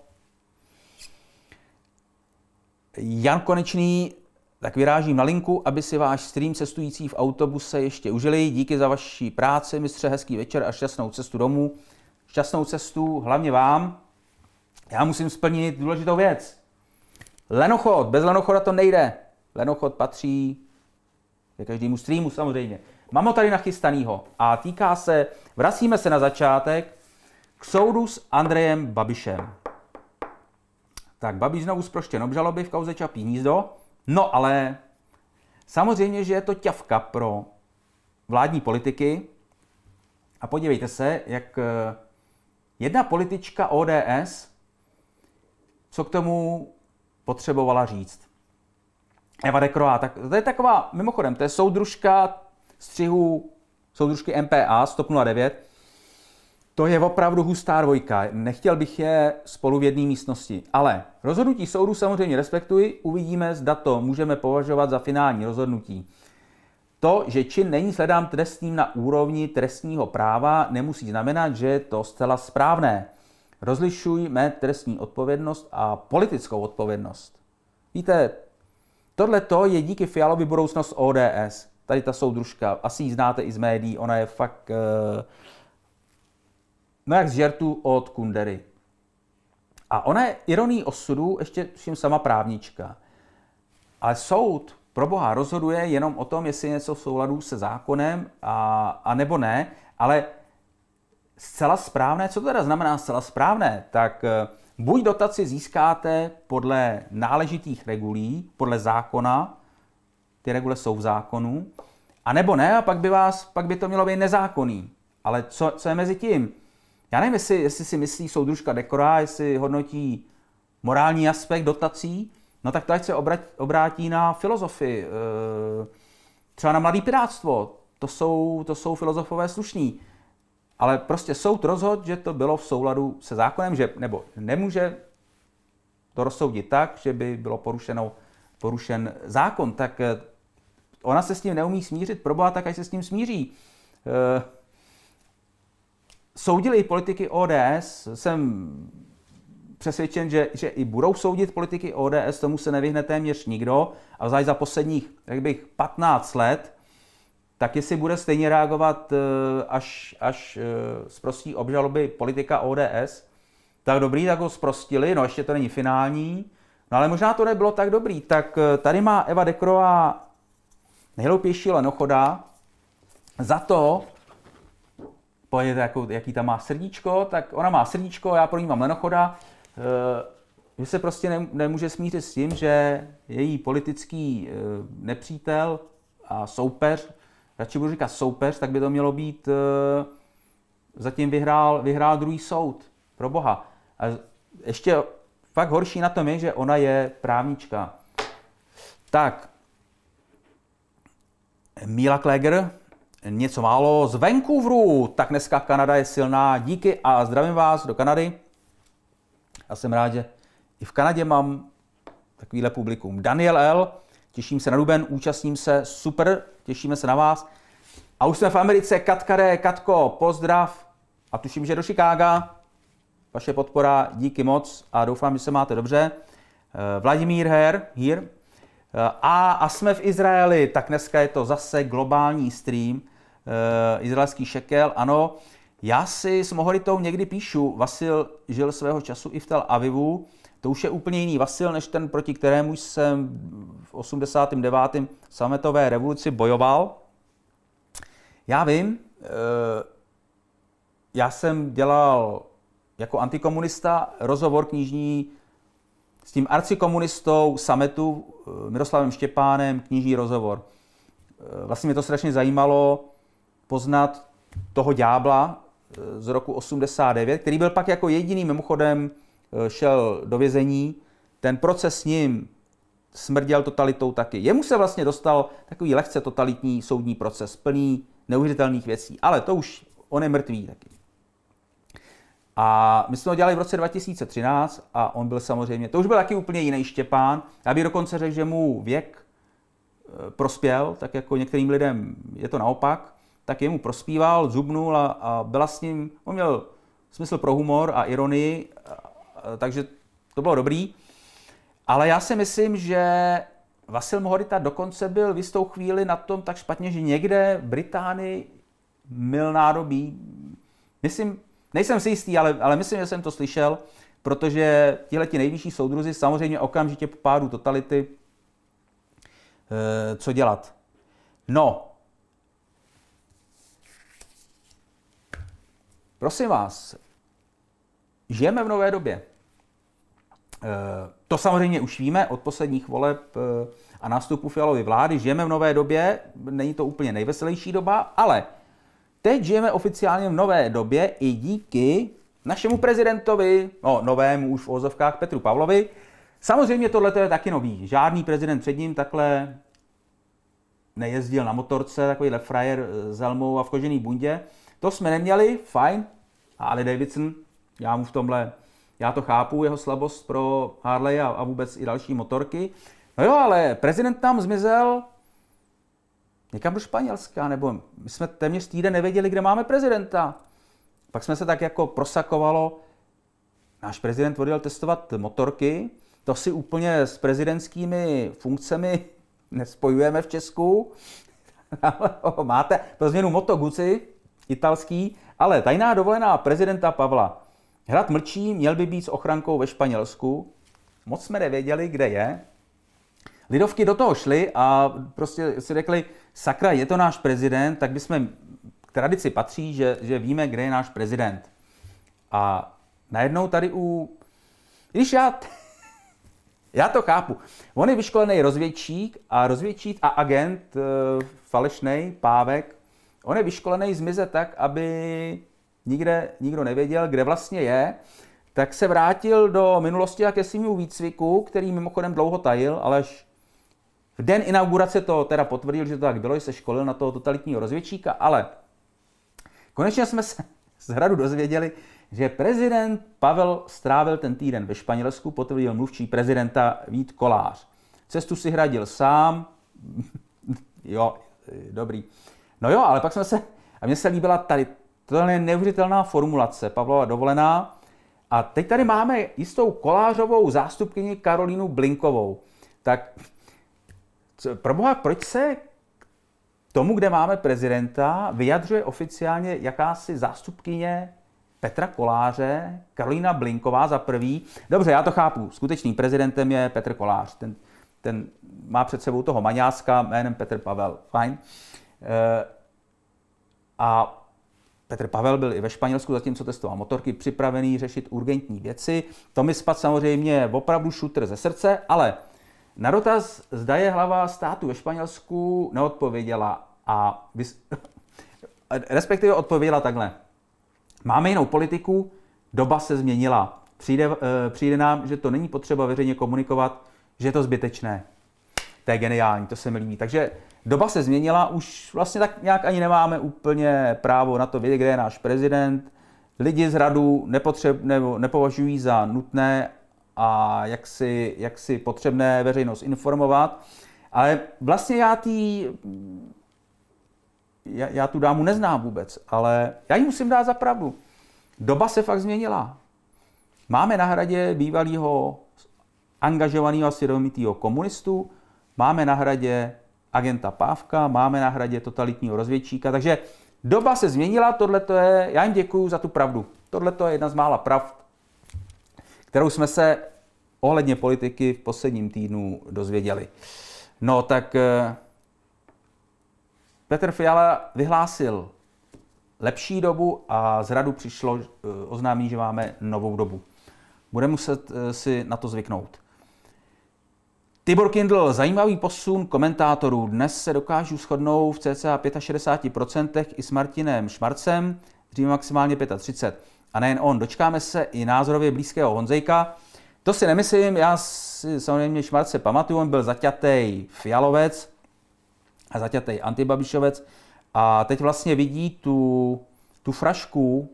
Jan Konečný, tak vyrážím na linku, aby si váš stream cestující v autobuse ještě užili. Díky za vaši práci, mistře, hezký večer a šťastnou cestu domů. Šťastnou cestu hlavně vám. Já musím splnit důležitou věc. Lenochod. Bez Lenochoda to nejde. Lenochod patří ke každému streamu samozřejmě. Mám ho tady nachystanýho a týká se, vracíme se na začátek, k soudu s Andrejem Babišem. Tak Babiš znovu zproštěn obžaloby v kauze Čapí nízdo. No ale samozřejmě, že je to ťavka pro vládní politiky. A podívejte se, jak eh, jedna politička ODS, co k tomu potřebovala říct. Eva de Croix, tak to je taková, mimochodem, to je soudružka střihu, soudružky MPA 109. To je opravdu hustá dvojka. Nechtěl bych je spolu v jedné místnosti. Ale rozhodnutí soudu samozřejmě respektuji. Uvidíme, zda to můžeme považovat za finální rozhodnutí. To, že čin není sledám trestním na úrovni trestního práva, nemusí znamenat, že je to zcela správné. Rozlišujme trestní odpovědnost a politickou odpovědnost. Víte, tohle to je díky Fialovi budoucnost ODS. Tady ta soudružka, asi ji znáte i z médií, ona je fakt, eh, no jak z žertu od Kundery. A ona je ironií osudu ještě všim sama právnička. Ale soud pro boha rozhoduje jenom o tom, jestli je něco v souladu se zákonem a, a nebo ne, ale Zcela správné, co to teda znamená zcela správné? Tak eh, buď dotaci získáte podle náležitých regulí, podle zákona, ty regule jsou v zákonu, a nebo ne, a pak by, vás, pak by to mělo být nezákonný. Ale co, co je mezi tím? Já nevím, jestli, jestli si myslí soudružka Dekora, jestli hodnotí morální aspekt dotací, no tak to ať se obrátí, obrátí na filozofii, eh, třeba na mladý pirátstvo. To jsou, to jsou filozofové slušní. Ale prostě soud rozhodl, že to bylo v souladu se zákonem, že, nebo nemůže to rozsoudit tak, že by bylo porušeno, porušen zákon. Tak eh, ona se s tím neumí smířit, proboha, tak až se s tím smíří. Eh, soudili i politiky ODS, jsem přesvědčen, že, že i budou soudit politiky ODS, tomu se nevyhne téměř nikdo. A za posledních, jak bych, 15 let tak jestli bude stejně reagovat eh, až, až zprostí eh, obžaloby politika ODS, tak dobrý, tak ho zprostili, no ještě to není finální, no ale možná to nebylo tak dobrý. Tak eh, tady má Eva Dekrová nejhloupější lenochoda za to, pojďte, jako jaký tam má srdíčko, tak ona má srdíčko, já pro ní mám lenochoda, že se prostě nemůže smířit s tím, že její politický nepřítel a soupeř radši budu říkat soupeř, tak by to mělo být, eh, zatím vyhrál, vyhrál druhý soud, pro boha. A ještě fakt horší na tom je, že ona je právnička. Tak, Mila Kleger, něco málo z Vancouveru, tak dneska Kanada je silná, díky a zdravím vás do Kanady. A jsem rád, že i v Kanadě mám takovýhle publikum. Daniel L., Těším se na Duben, účastním se, super, těšíme se na vás. A už jsme v Americe, Katkaré, Katko, pozdrav a tuším, že do Chicaga. Vaše podpora, díky moc a doufám, že se máte dobře. Eh, Vladimír Her, Hir. Eh, a, a jsme v Izraeli, tak dneska je to zase globální stream. Eh, izraelský šekel, ano. Já si s Mohoritou někdy píšu, Vasil žil svého času i v Tel Avivu, to už je úplně jiný vasil, než ten, proti kterému jsem v 89. sametové revoluci bojoval. Já vím, eh, já jsem dělal jako antikomunista rozhovor knižní s tím arcikomunistou sametu eh, Miroslavem Štěpánem, knižní rozhovor. Eh, vlastně mě to strašně zajímalo poznat toho ďábla z roku 89, který byl pak jako jediný mimochodem Eh, šel do vězení, ten proces s ním smrděl totalitou taky. Jemu se vlastně dostal takový lehce totalitní soudní proces, plný neuvěřitelných věcí, ale to už on je mrtvý taky. A my jsme ho dělali v roce 2013 a on byl samozřejmě, to už byl taky úplně jiný Štěpán. Já bych dokonce řekl, že mu věk eh, prospěl, tak jako některým lidem je to naopak, tak jemu prospíval, zubnul a, a byla s ním, on měl smysl pro humor a ironii Eh, takže to bylo dobrý. Ale já si myslím, že Vasil Mohorita dokonce byl v jistou chvíli na tom tak špatně, že někde Británii mil nádobí. Myslím, nejsem si jistý, ale, ale myslím, že jsem to slyšel, protože tihle ti nejvyšší soudruzi samozřejmě okamžitě po pádu totality eh, co dělat. No, prosím vás, žijeme v nové době. Eh, to samozřejmě už víme od posledních voleb eh, a nástupu Fialovy vlády. Žijeme v nové době, není to úplně nejveselější doba, ale teď žijeme oficiálně v nové době i díky našemu prezidentovi, no novému už v ozovkách Petru Pavlovi. Samozřejmě tohle je taky nový. Žádný prezident před ním takhle nejezdil na motorce, takový frajer eh, s helmou a v kožený bundě. To jsme neměli, fajn. A Ale Davidson, já mu v tomhle já to chápu, jeho slabost pro Harley a, a vůbec i další motorky. No jo, ale prezident nám zmizel někam do Španělska, nebo my jsme téměř týden nevěděli, kde máme prezidenta. Pak jsme se tak jako prosakovalo, náš prezident odjel testovat motorky, to si úplně s prezidentskými funkcemi nespojujeme v Česku. Máte pro změnu Moto Guzzi, italský, ale tajná dovolená prezidenta Pavla. Hrad mlčí, měl by být s ochrankou ve Španělsku. Moc jsme nevěděli, kde je. Lidovky do toho šli a prostě si řekli, sakra, je to náš prezident, tak bychom, k tradici patří, že, že víme, kde je náš prezident. A najednou tady u... Když já... já to chápu. On je vyškolený rozvědčík a rozvědčík a agent, e, falešnej, pávek, on je vyškolený zmizet tak, aby nikde nikdo nevěděl, kde vlastně je, tak se vrátil do minulosti a ke svým výcviku, který mimochodem dlouho tajil, až v den inaugurace to teda potvrdil, že to tak bylo, že se školil na toho totalitního rozvědčíka, ale konečně jsme se z hradu dozvěděli, že prezident Pavel strávil ten týden ve Španělsku, potvrdil mluvčí prezidenta Vít Kolář. Cestu si hradil sám, jo, dobrý. No jo, ale pak jsme se, a mně se líbila tady to je neuvěřitelná formulace Pavlova dovolená. A teď tady máme jistou kolářovou zástupkyni Karolínu Blinkovou. Tak co, pro boha, proč se tomu, kde máme prezidenta, vyjadřuje oficiálně jakási zástupkyně Petra Koláře, Karolína Blinková za prvý. Dobře, já to chápu. Skutečným prezidentem je Petr Kolář. Ten, ten má před sebou toho maňáska jménem Petr Pavel. Fajn. E, a Petr Pavel byl i ve Španělsku, zatímco testoval motorky, připravený řešit urgentní věci. To mi spad samozřejmě opravdu šutr ze srdce, ale na dotaz, zda je hlava státu ve Španělsku, neodpověděla a vys... respektive odpověděla takhle. Máme jinou politiku, doba se změnila. Přijde, eh, přijde nám, že to není potřeba veřejně komunikovat, že je to zbytečné. To je geniální, to se mi líbí. Takže doba se změnila, už vlastně tak nějak ani nemáme úplně právo na to vědět, kde je náš prezident. Lidi z radu nepotřeb, nebo nepovažují za nutné a jak si, jak si potřebné veřejnost informovat. Ale vlastně já tý, já, já tu dámu neznám vůbec, ale já ji musím dát za pravdu. Doba se fakt změnila. Máme na hradě bývalého angažovaného a komunistu, máme na hradě agenta Pávka, máme na hradě totalitního rozvědčíka, takže doba se změnila, tohle to je, já jim děkuju za tu pravdu. Tohle to je jedna z mála pravd, kterou jsme se ohledně politiky v posledním týdnu dozvěděli. No tak eh, Petr Fiala vyhlásil lepší dobu a z radu přišlo eh, oznámení, že máme novou dobu. Bude muset eh, si na to zvyknout. Tibor Kindl, zajímavý posun komentátorů. Dnes se dokážu shodnout v cca 65% i s Martinem Šmarcem, dříve maximálně 35%. A nejen on, dočkáme se i názorově blízkého Honzejka. To si nemyslím, já si samozřejmě Šmarce pamatuju, on byl zaťatej fialovec a zaťatej antibabišovec. A teď vlastně vidí tu, tu frašku,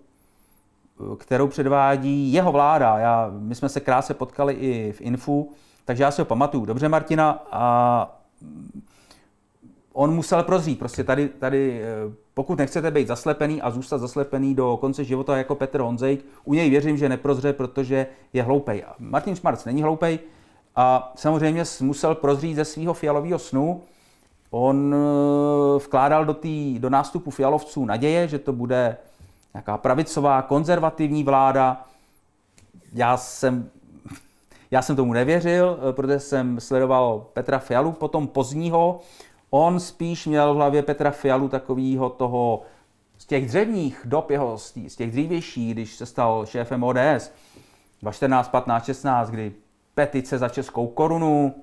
kterou předvádí jeho vláda. Já, my jsme se krásně potkali i v Infu, takže já si ho pamatuju. Dobře, Martina, a on musel prozřít. Prostě tady, tady, eh, pokud nechcete být zaslepený a zůstat zaslepený do konce života jako Petr Honzejk, u něj věřím, že neprozře, protože je hloupej. Martin Šmarc není hloupej a samozřejmě musel prozřít ze svého fialového snu. On eh, vkládal do, tý, do nástupu fialovců naděje, že to bude nějaká pravicová, konzervativní vláda. Já jsem já jsem tomu nevěřil, eh, protože jsem sledoval Petra Fialu, potom pozdního. On spíš měl v hlavě Petra Fialu takového toho z těch dřevních dob jeho, z těch dřívějších, když se stal šéfem ODS, 2014, 15, 16, kdy petice za českou korunu,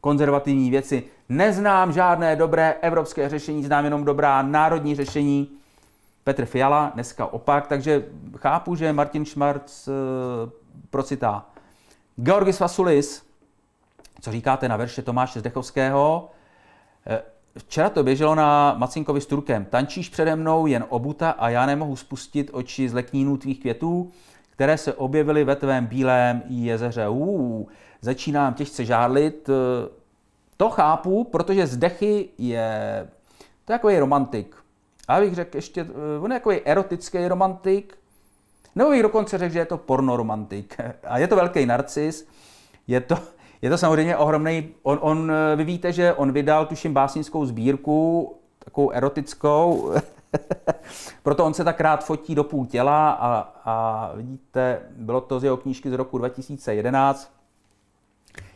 konzervativní věci. Neznám žádné dobré evropské řešení, znám jenom dobrá národní řešení. Petr Fiala, dneska opak, takže chápu, že Martin Šmarc eh, procitá. Georgis Vasulis, co říkáte na verše Tomáše Zdechovského, eh, Včera to běželo na Macinkovi s Turkem. Tančíš přede mnou jen obuta a já nemohu spustit oči z leknínů tvých květů, které se objevily ve tvém bílém jezeře. Uu, začínám těžce žádlit. Eh, to chápu, protože Zdechy je takový romantik. A bych řekl ještě, eh, on je takový erotický romantik, nebo bych dokonce řekl, že je to pornoromantik. A je to velký narcis. Je to, je to samozřejmě ohromný. On, on, eh, vy víte, že on vydal, tuším, básnickou sbírku, takovou erotickou. Proto on se tak rád fotí do půl těla a, a vidíte, bylo to z jeho knížky z roku 2011.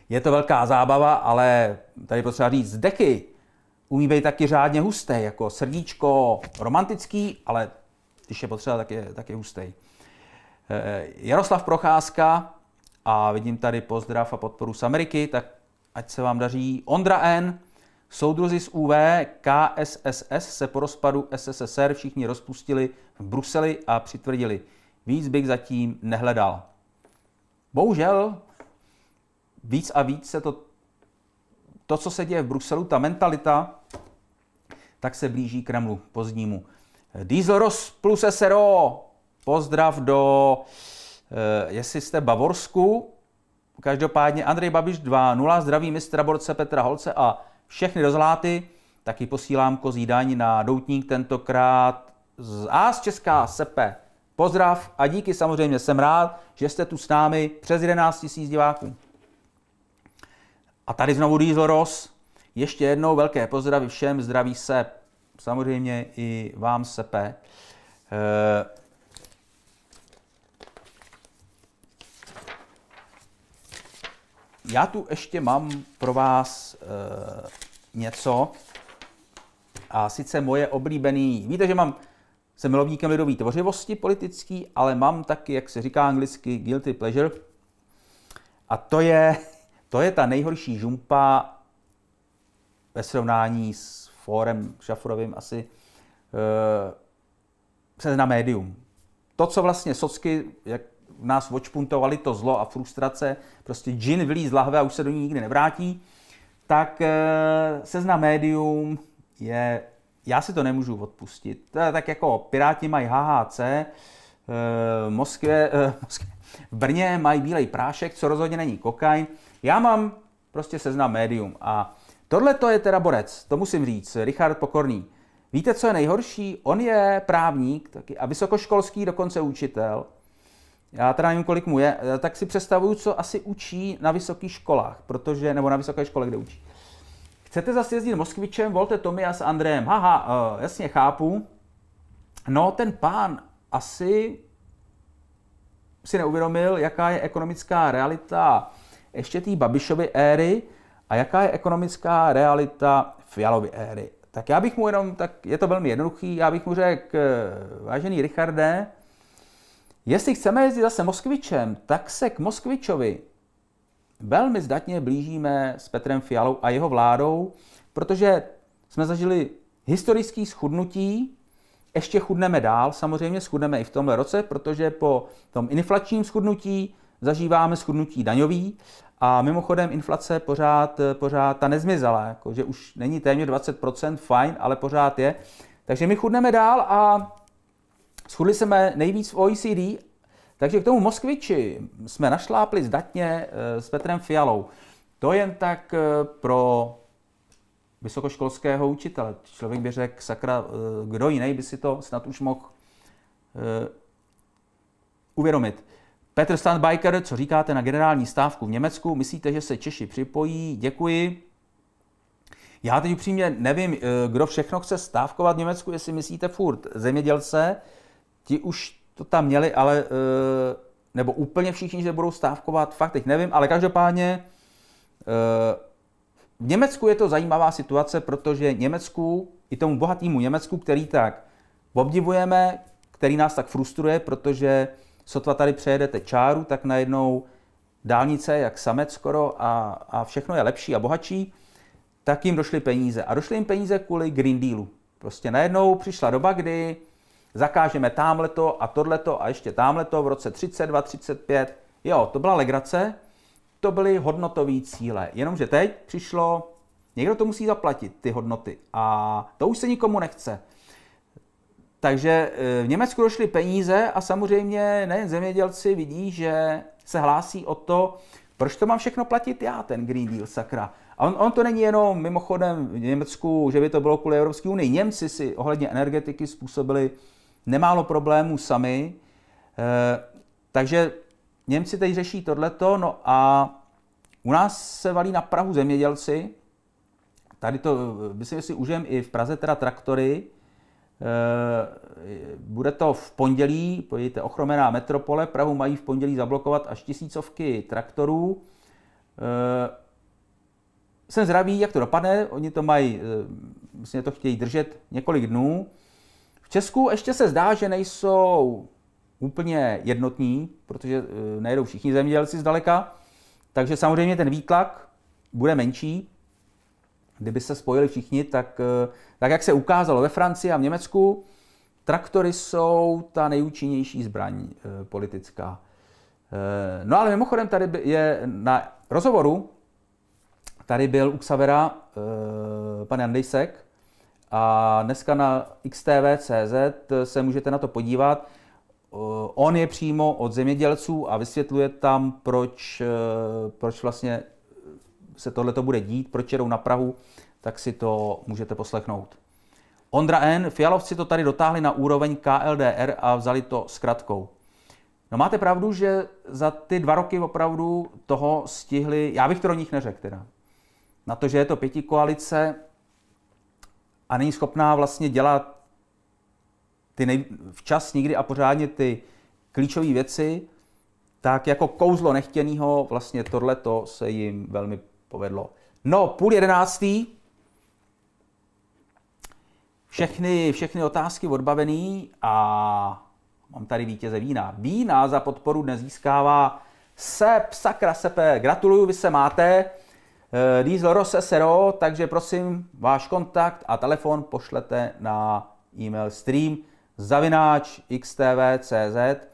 Je to velká zábava, ale tady potřeba říct dechy. Umí být taky řádně husté, jako srdíčko romantický, ale když je potřeba, tak je, tak je hustý. Eh, Jaroslav Procházka a vidím tady pozdrav a podporu z Ameriky, tak ať se vám daří. Ondra N. Soudruzi z UV KSSS se po rozpadu SSSR všichni rozpustili v Bruseli a přitvrdili. Víc bych zatím nehledal. Bohužel víc a víc se to, to co se děje v Bruselu, ta mentalita, tak se blíží Kremlu pozdnímu. Diesel Ross plus SRO, Pozdrav do, eh, jestli jste Bavorsku, každopádně Andrej Babiš 2.0, zdraví mistra borce Petra Holce a všechny rozláty. taky posílám kozí daň na doutník tentokrát z A z Česká sepe. Pozdrav a díky samozřejmě, jsem rád, že jste tu s námi přes 11 000 diváků. A tady znovu Diesel Ross. Ještě jednou velké pozdravy všem, zdraví se samozřejmě i vám sepe. Eh, já tu ještě mám pro vás e, něco. A sice moje oblíbený... Víte, že mám... Jsem milovníkem lidové tvořivosti politický, ale mám taky, jak se říká anglicky, guilty pleasure. A to je, to je ta nejhorší žumpa ve srovnání s fórem Šafurovým asi e, na médium. To, co vlastně socky, jak v nás očpuntovali to zlo a frustrace, prostě džin vylí z lahve a už se do ní nikdy nevrátí, tak eh, seznam médium je, já si to nemůžu odpustit. tak jako Piráti mají HHC, v eh, Moskvě, eh, Moskvě, v Brně mají bílej prášek, co rozhodně není kokain. Já mám prostě seznam médium a tohle to je teda borec, to musím říct, Richard Pokorný. Víte, co je nejhorší? On je právník taky a vysokoškolský dokonce učitel já teda nevím, kolik mu je, eh, tak si představuju, co asi učí na vysokých školách, protože, nebo na vysoké škole, kde učí. Chcete zase jezdit Moskvičem, volte a s Andrejem. Haha, uh, jasně, chápu. No, ten pán asi si neuvědomil, jaká je ekonomická realita ještě té Babišovy éry a jaká je ekonomická realita Fialovy éry. Tak já bych mu jenom, tak je to velmi jednoduchý, já bych mu řekl, eh, vážený Richarde, Jestli chceme jezdit zase Moskvičem, tak se k Moskvičovi velmi zdatně blížíme s Petrem Fialou a jeho vládou, protože jsme zažili historické schudnutí, ještě chudneme dál, samozřejmě schudneme i v tomhle roce, protože po tom inflačním schudnutí zažíváme schudnutí daňový a mimochodem inflace pořád, pořád ta nezmizela, jakože už není téměř 20%, fajn, ale pořád je. Takže my chudneme dál a Schudli jsme nejvíc v OECD, takže k tomu Moskviči jsme našlápli zdatně eh, s Petrem Fialou. To jen tak eh, pro vysokoškolského učitele. Člověk by řekl, sakra, eh, kdo jiný by si to snad už mohl uvědomit. Petr Standbiker, co říkáte na generální stávku v Německu? Myslíte, že se Češi připojí? Děkuji. Já teď upřímně nevím, kdo všechno chce stávkovat v Německu, jestli myslíte furt zemědělce, ti už to tam měli, ale eh, nebo úplně všichni, že budou stávkovat, fakt teď nevím, ale každopádně eh, v Německu je to zajímavá situace, protože Německu, i tomu bohatému Německu, který tak obdivujeme, který nás tak frustruje, protože sotva tady přejedete čáru, tak najednou dálnice jak samec skoro a, a všechno je lepší a bohatší, tak jim došly peníze. A došly jim peníze kvůli Green Dealu. Prostě najednou přišla doba, kdy zakážeme tamhleto a tohleto a ještě tamhleto v roce 32, 35. Jo, to byla legrace, to byly hodnotové cíle. Jenomže teď přišlo, někdo to musí zaplatit, ty hodnoty. A to už se nikomu nechce. Takže e, v Německu došly peníze a samozřejmě nejen zemědělci vidí, že se hlásí o to, proč to mám všechno platit já, ten Green Deal, sakra. A on, on to není jenom mimochodem v Německu, že by to bylo kvůli Evropské unii. Němci si ohledně energetiky způsobili nemálo problémů sami. Eh, takže Němci teď řeší tohleto, no a u nás se valí na Prahu zemědělci, tady to, eh, myslím, si užijem i v Praze teda traktory, eh, bude to v pondělí, pojďte, ochromená metropole, Prahu mají v pondělí zablokovat až tisícovky traktorů. Jsem zdravý, jak to dopadne, oni to mají, myslím, že to chtějí držet několik dnů. V Česku ještě se zdá, že nejsou úplně jednotní, protože eh, nejedou všichni zemědělci zdaleka, takže samozřejmě ten výtlak bude menší. Kdyby se spojili všichni, tak, eh, tak jak se ukázalo ve Francii a v Německu, traktory jsou ta nejúčinnější zbraň eh, politická. No ale mimochodem tady je na rozhovoru, tady byl u Xavera pan Andejsek, a dneska na xtv.cz se můžete na to podívat. Eh, on je přímo od zemědělců a vysvětluje tam, proč, eh, proč vlastně se tohle to bude dít, proč jedou na Prahu, tak si to můžete poslechnout. Ondra N. Fialovci to tady dotáhli na úroveň KLDR a vzali to s kratkou. No máte pravdu, že za ty dva roky opravdu toho stihli, já bych to o nich neřekl teda. Na to, že je to pěti koalice, a není schopná vlastně dělat ty nej, včas nikdy a pořádně ty klíčové věci, tak jako kouzlo nechtěného vlastně tohleto se jim velmi povedlo. No, půl jedenáctý. Všechny, všechny otázky odbavený a mám tady vítěze vína. Vína za podporu dnes získává Sep, sakra sepe, gratuluju, vy se máte. Eh, Diesel Rose SRO, takže prosím, váš kontakt a telefon pošlete na e-mail stream zavináč xtv.cz.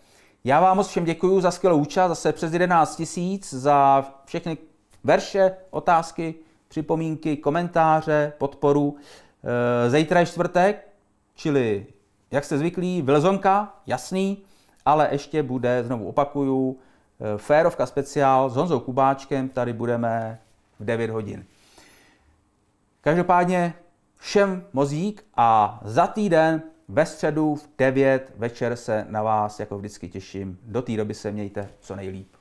Já vám moc všem děkuji za skvělou účast, zase přes 11 tisíc, za všechny verše, otázky, připomínky, komentáře, podporu. Eh, zítra je čtvrtek, čili, jak jste zvyklí, Vilzonka, jasný, ale ještě bude, znovu opakuju, eh, Férovka speciál s Honzou Kubáčkem, tady budeme v 9 hodin. Každopádně všem mozík a za týden ve středu v 9 večer se na vás jako vždycky těším. Do té doby se mějte co nejlíp.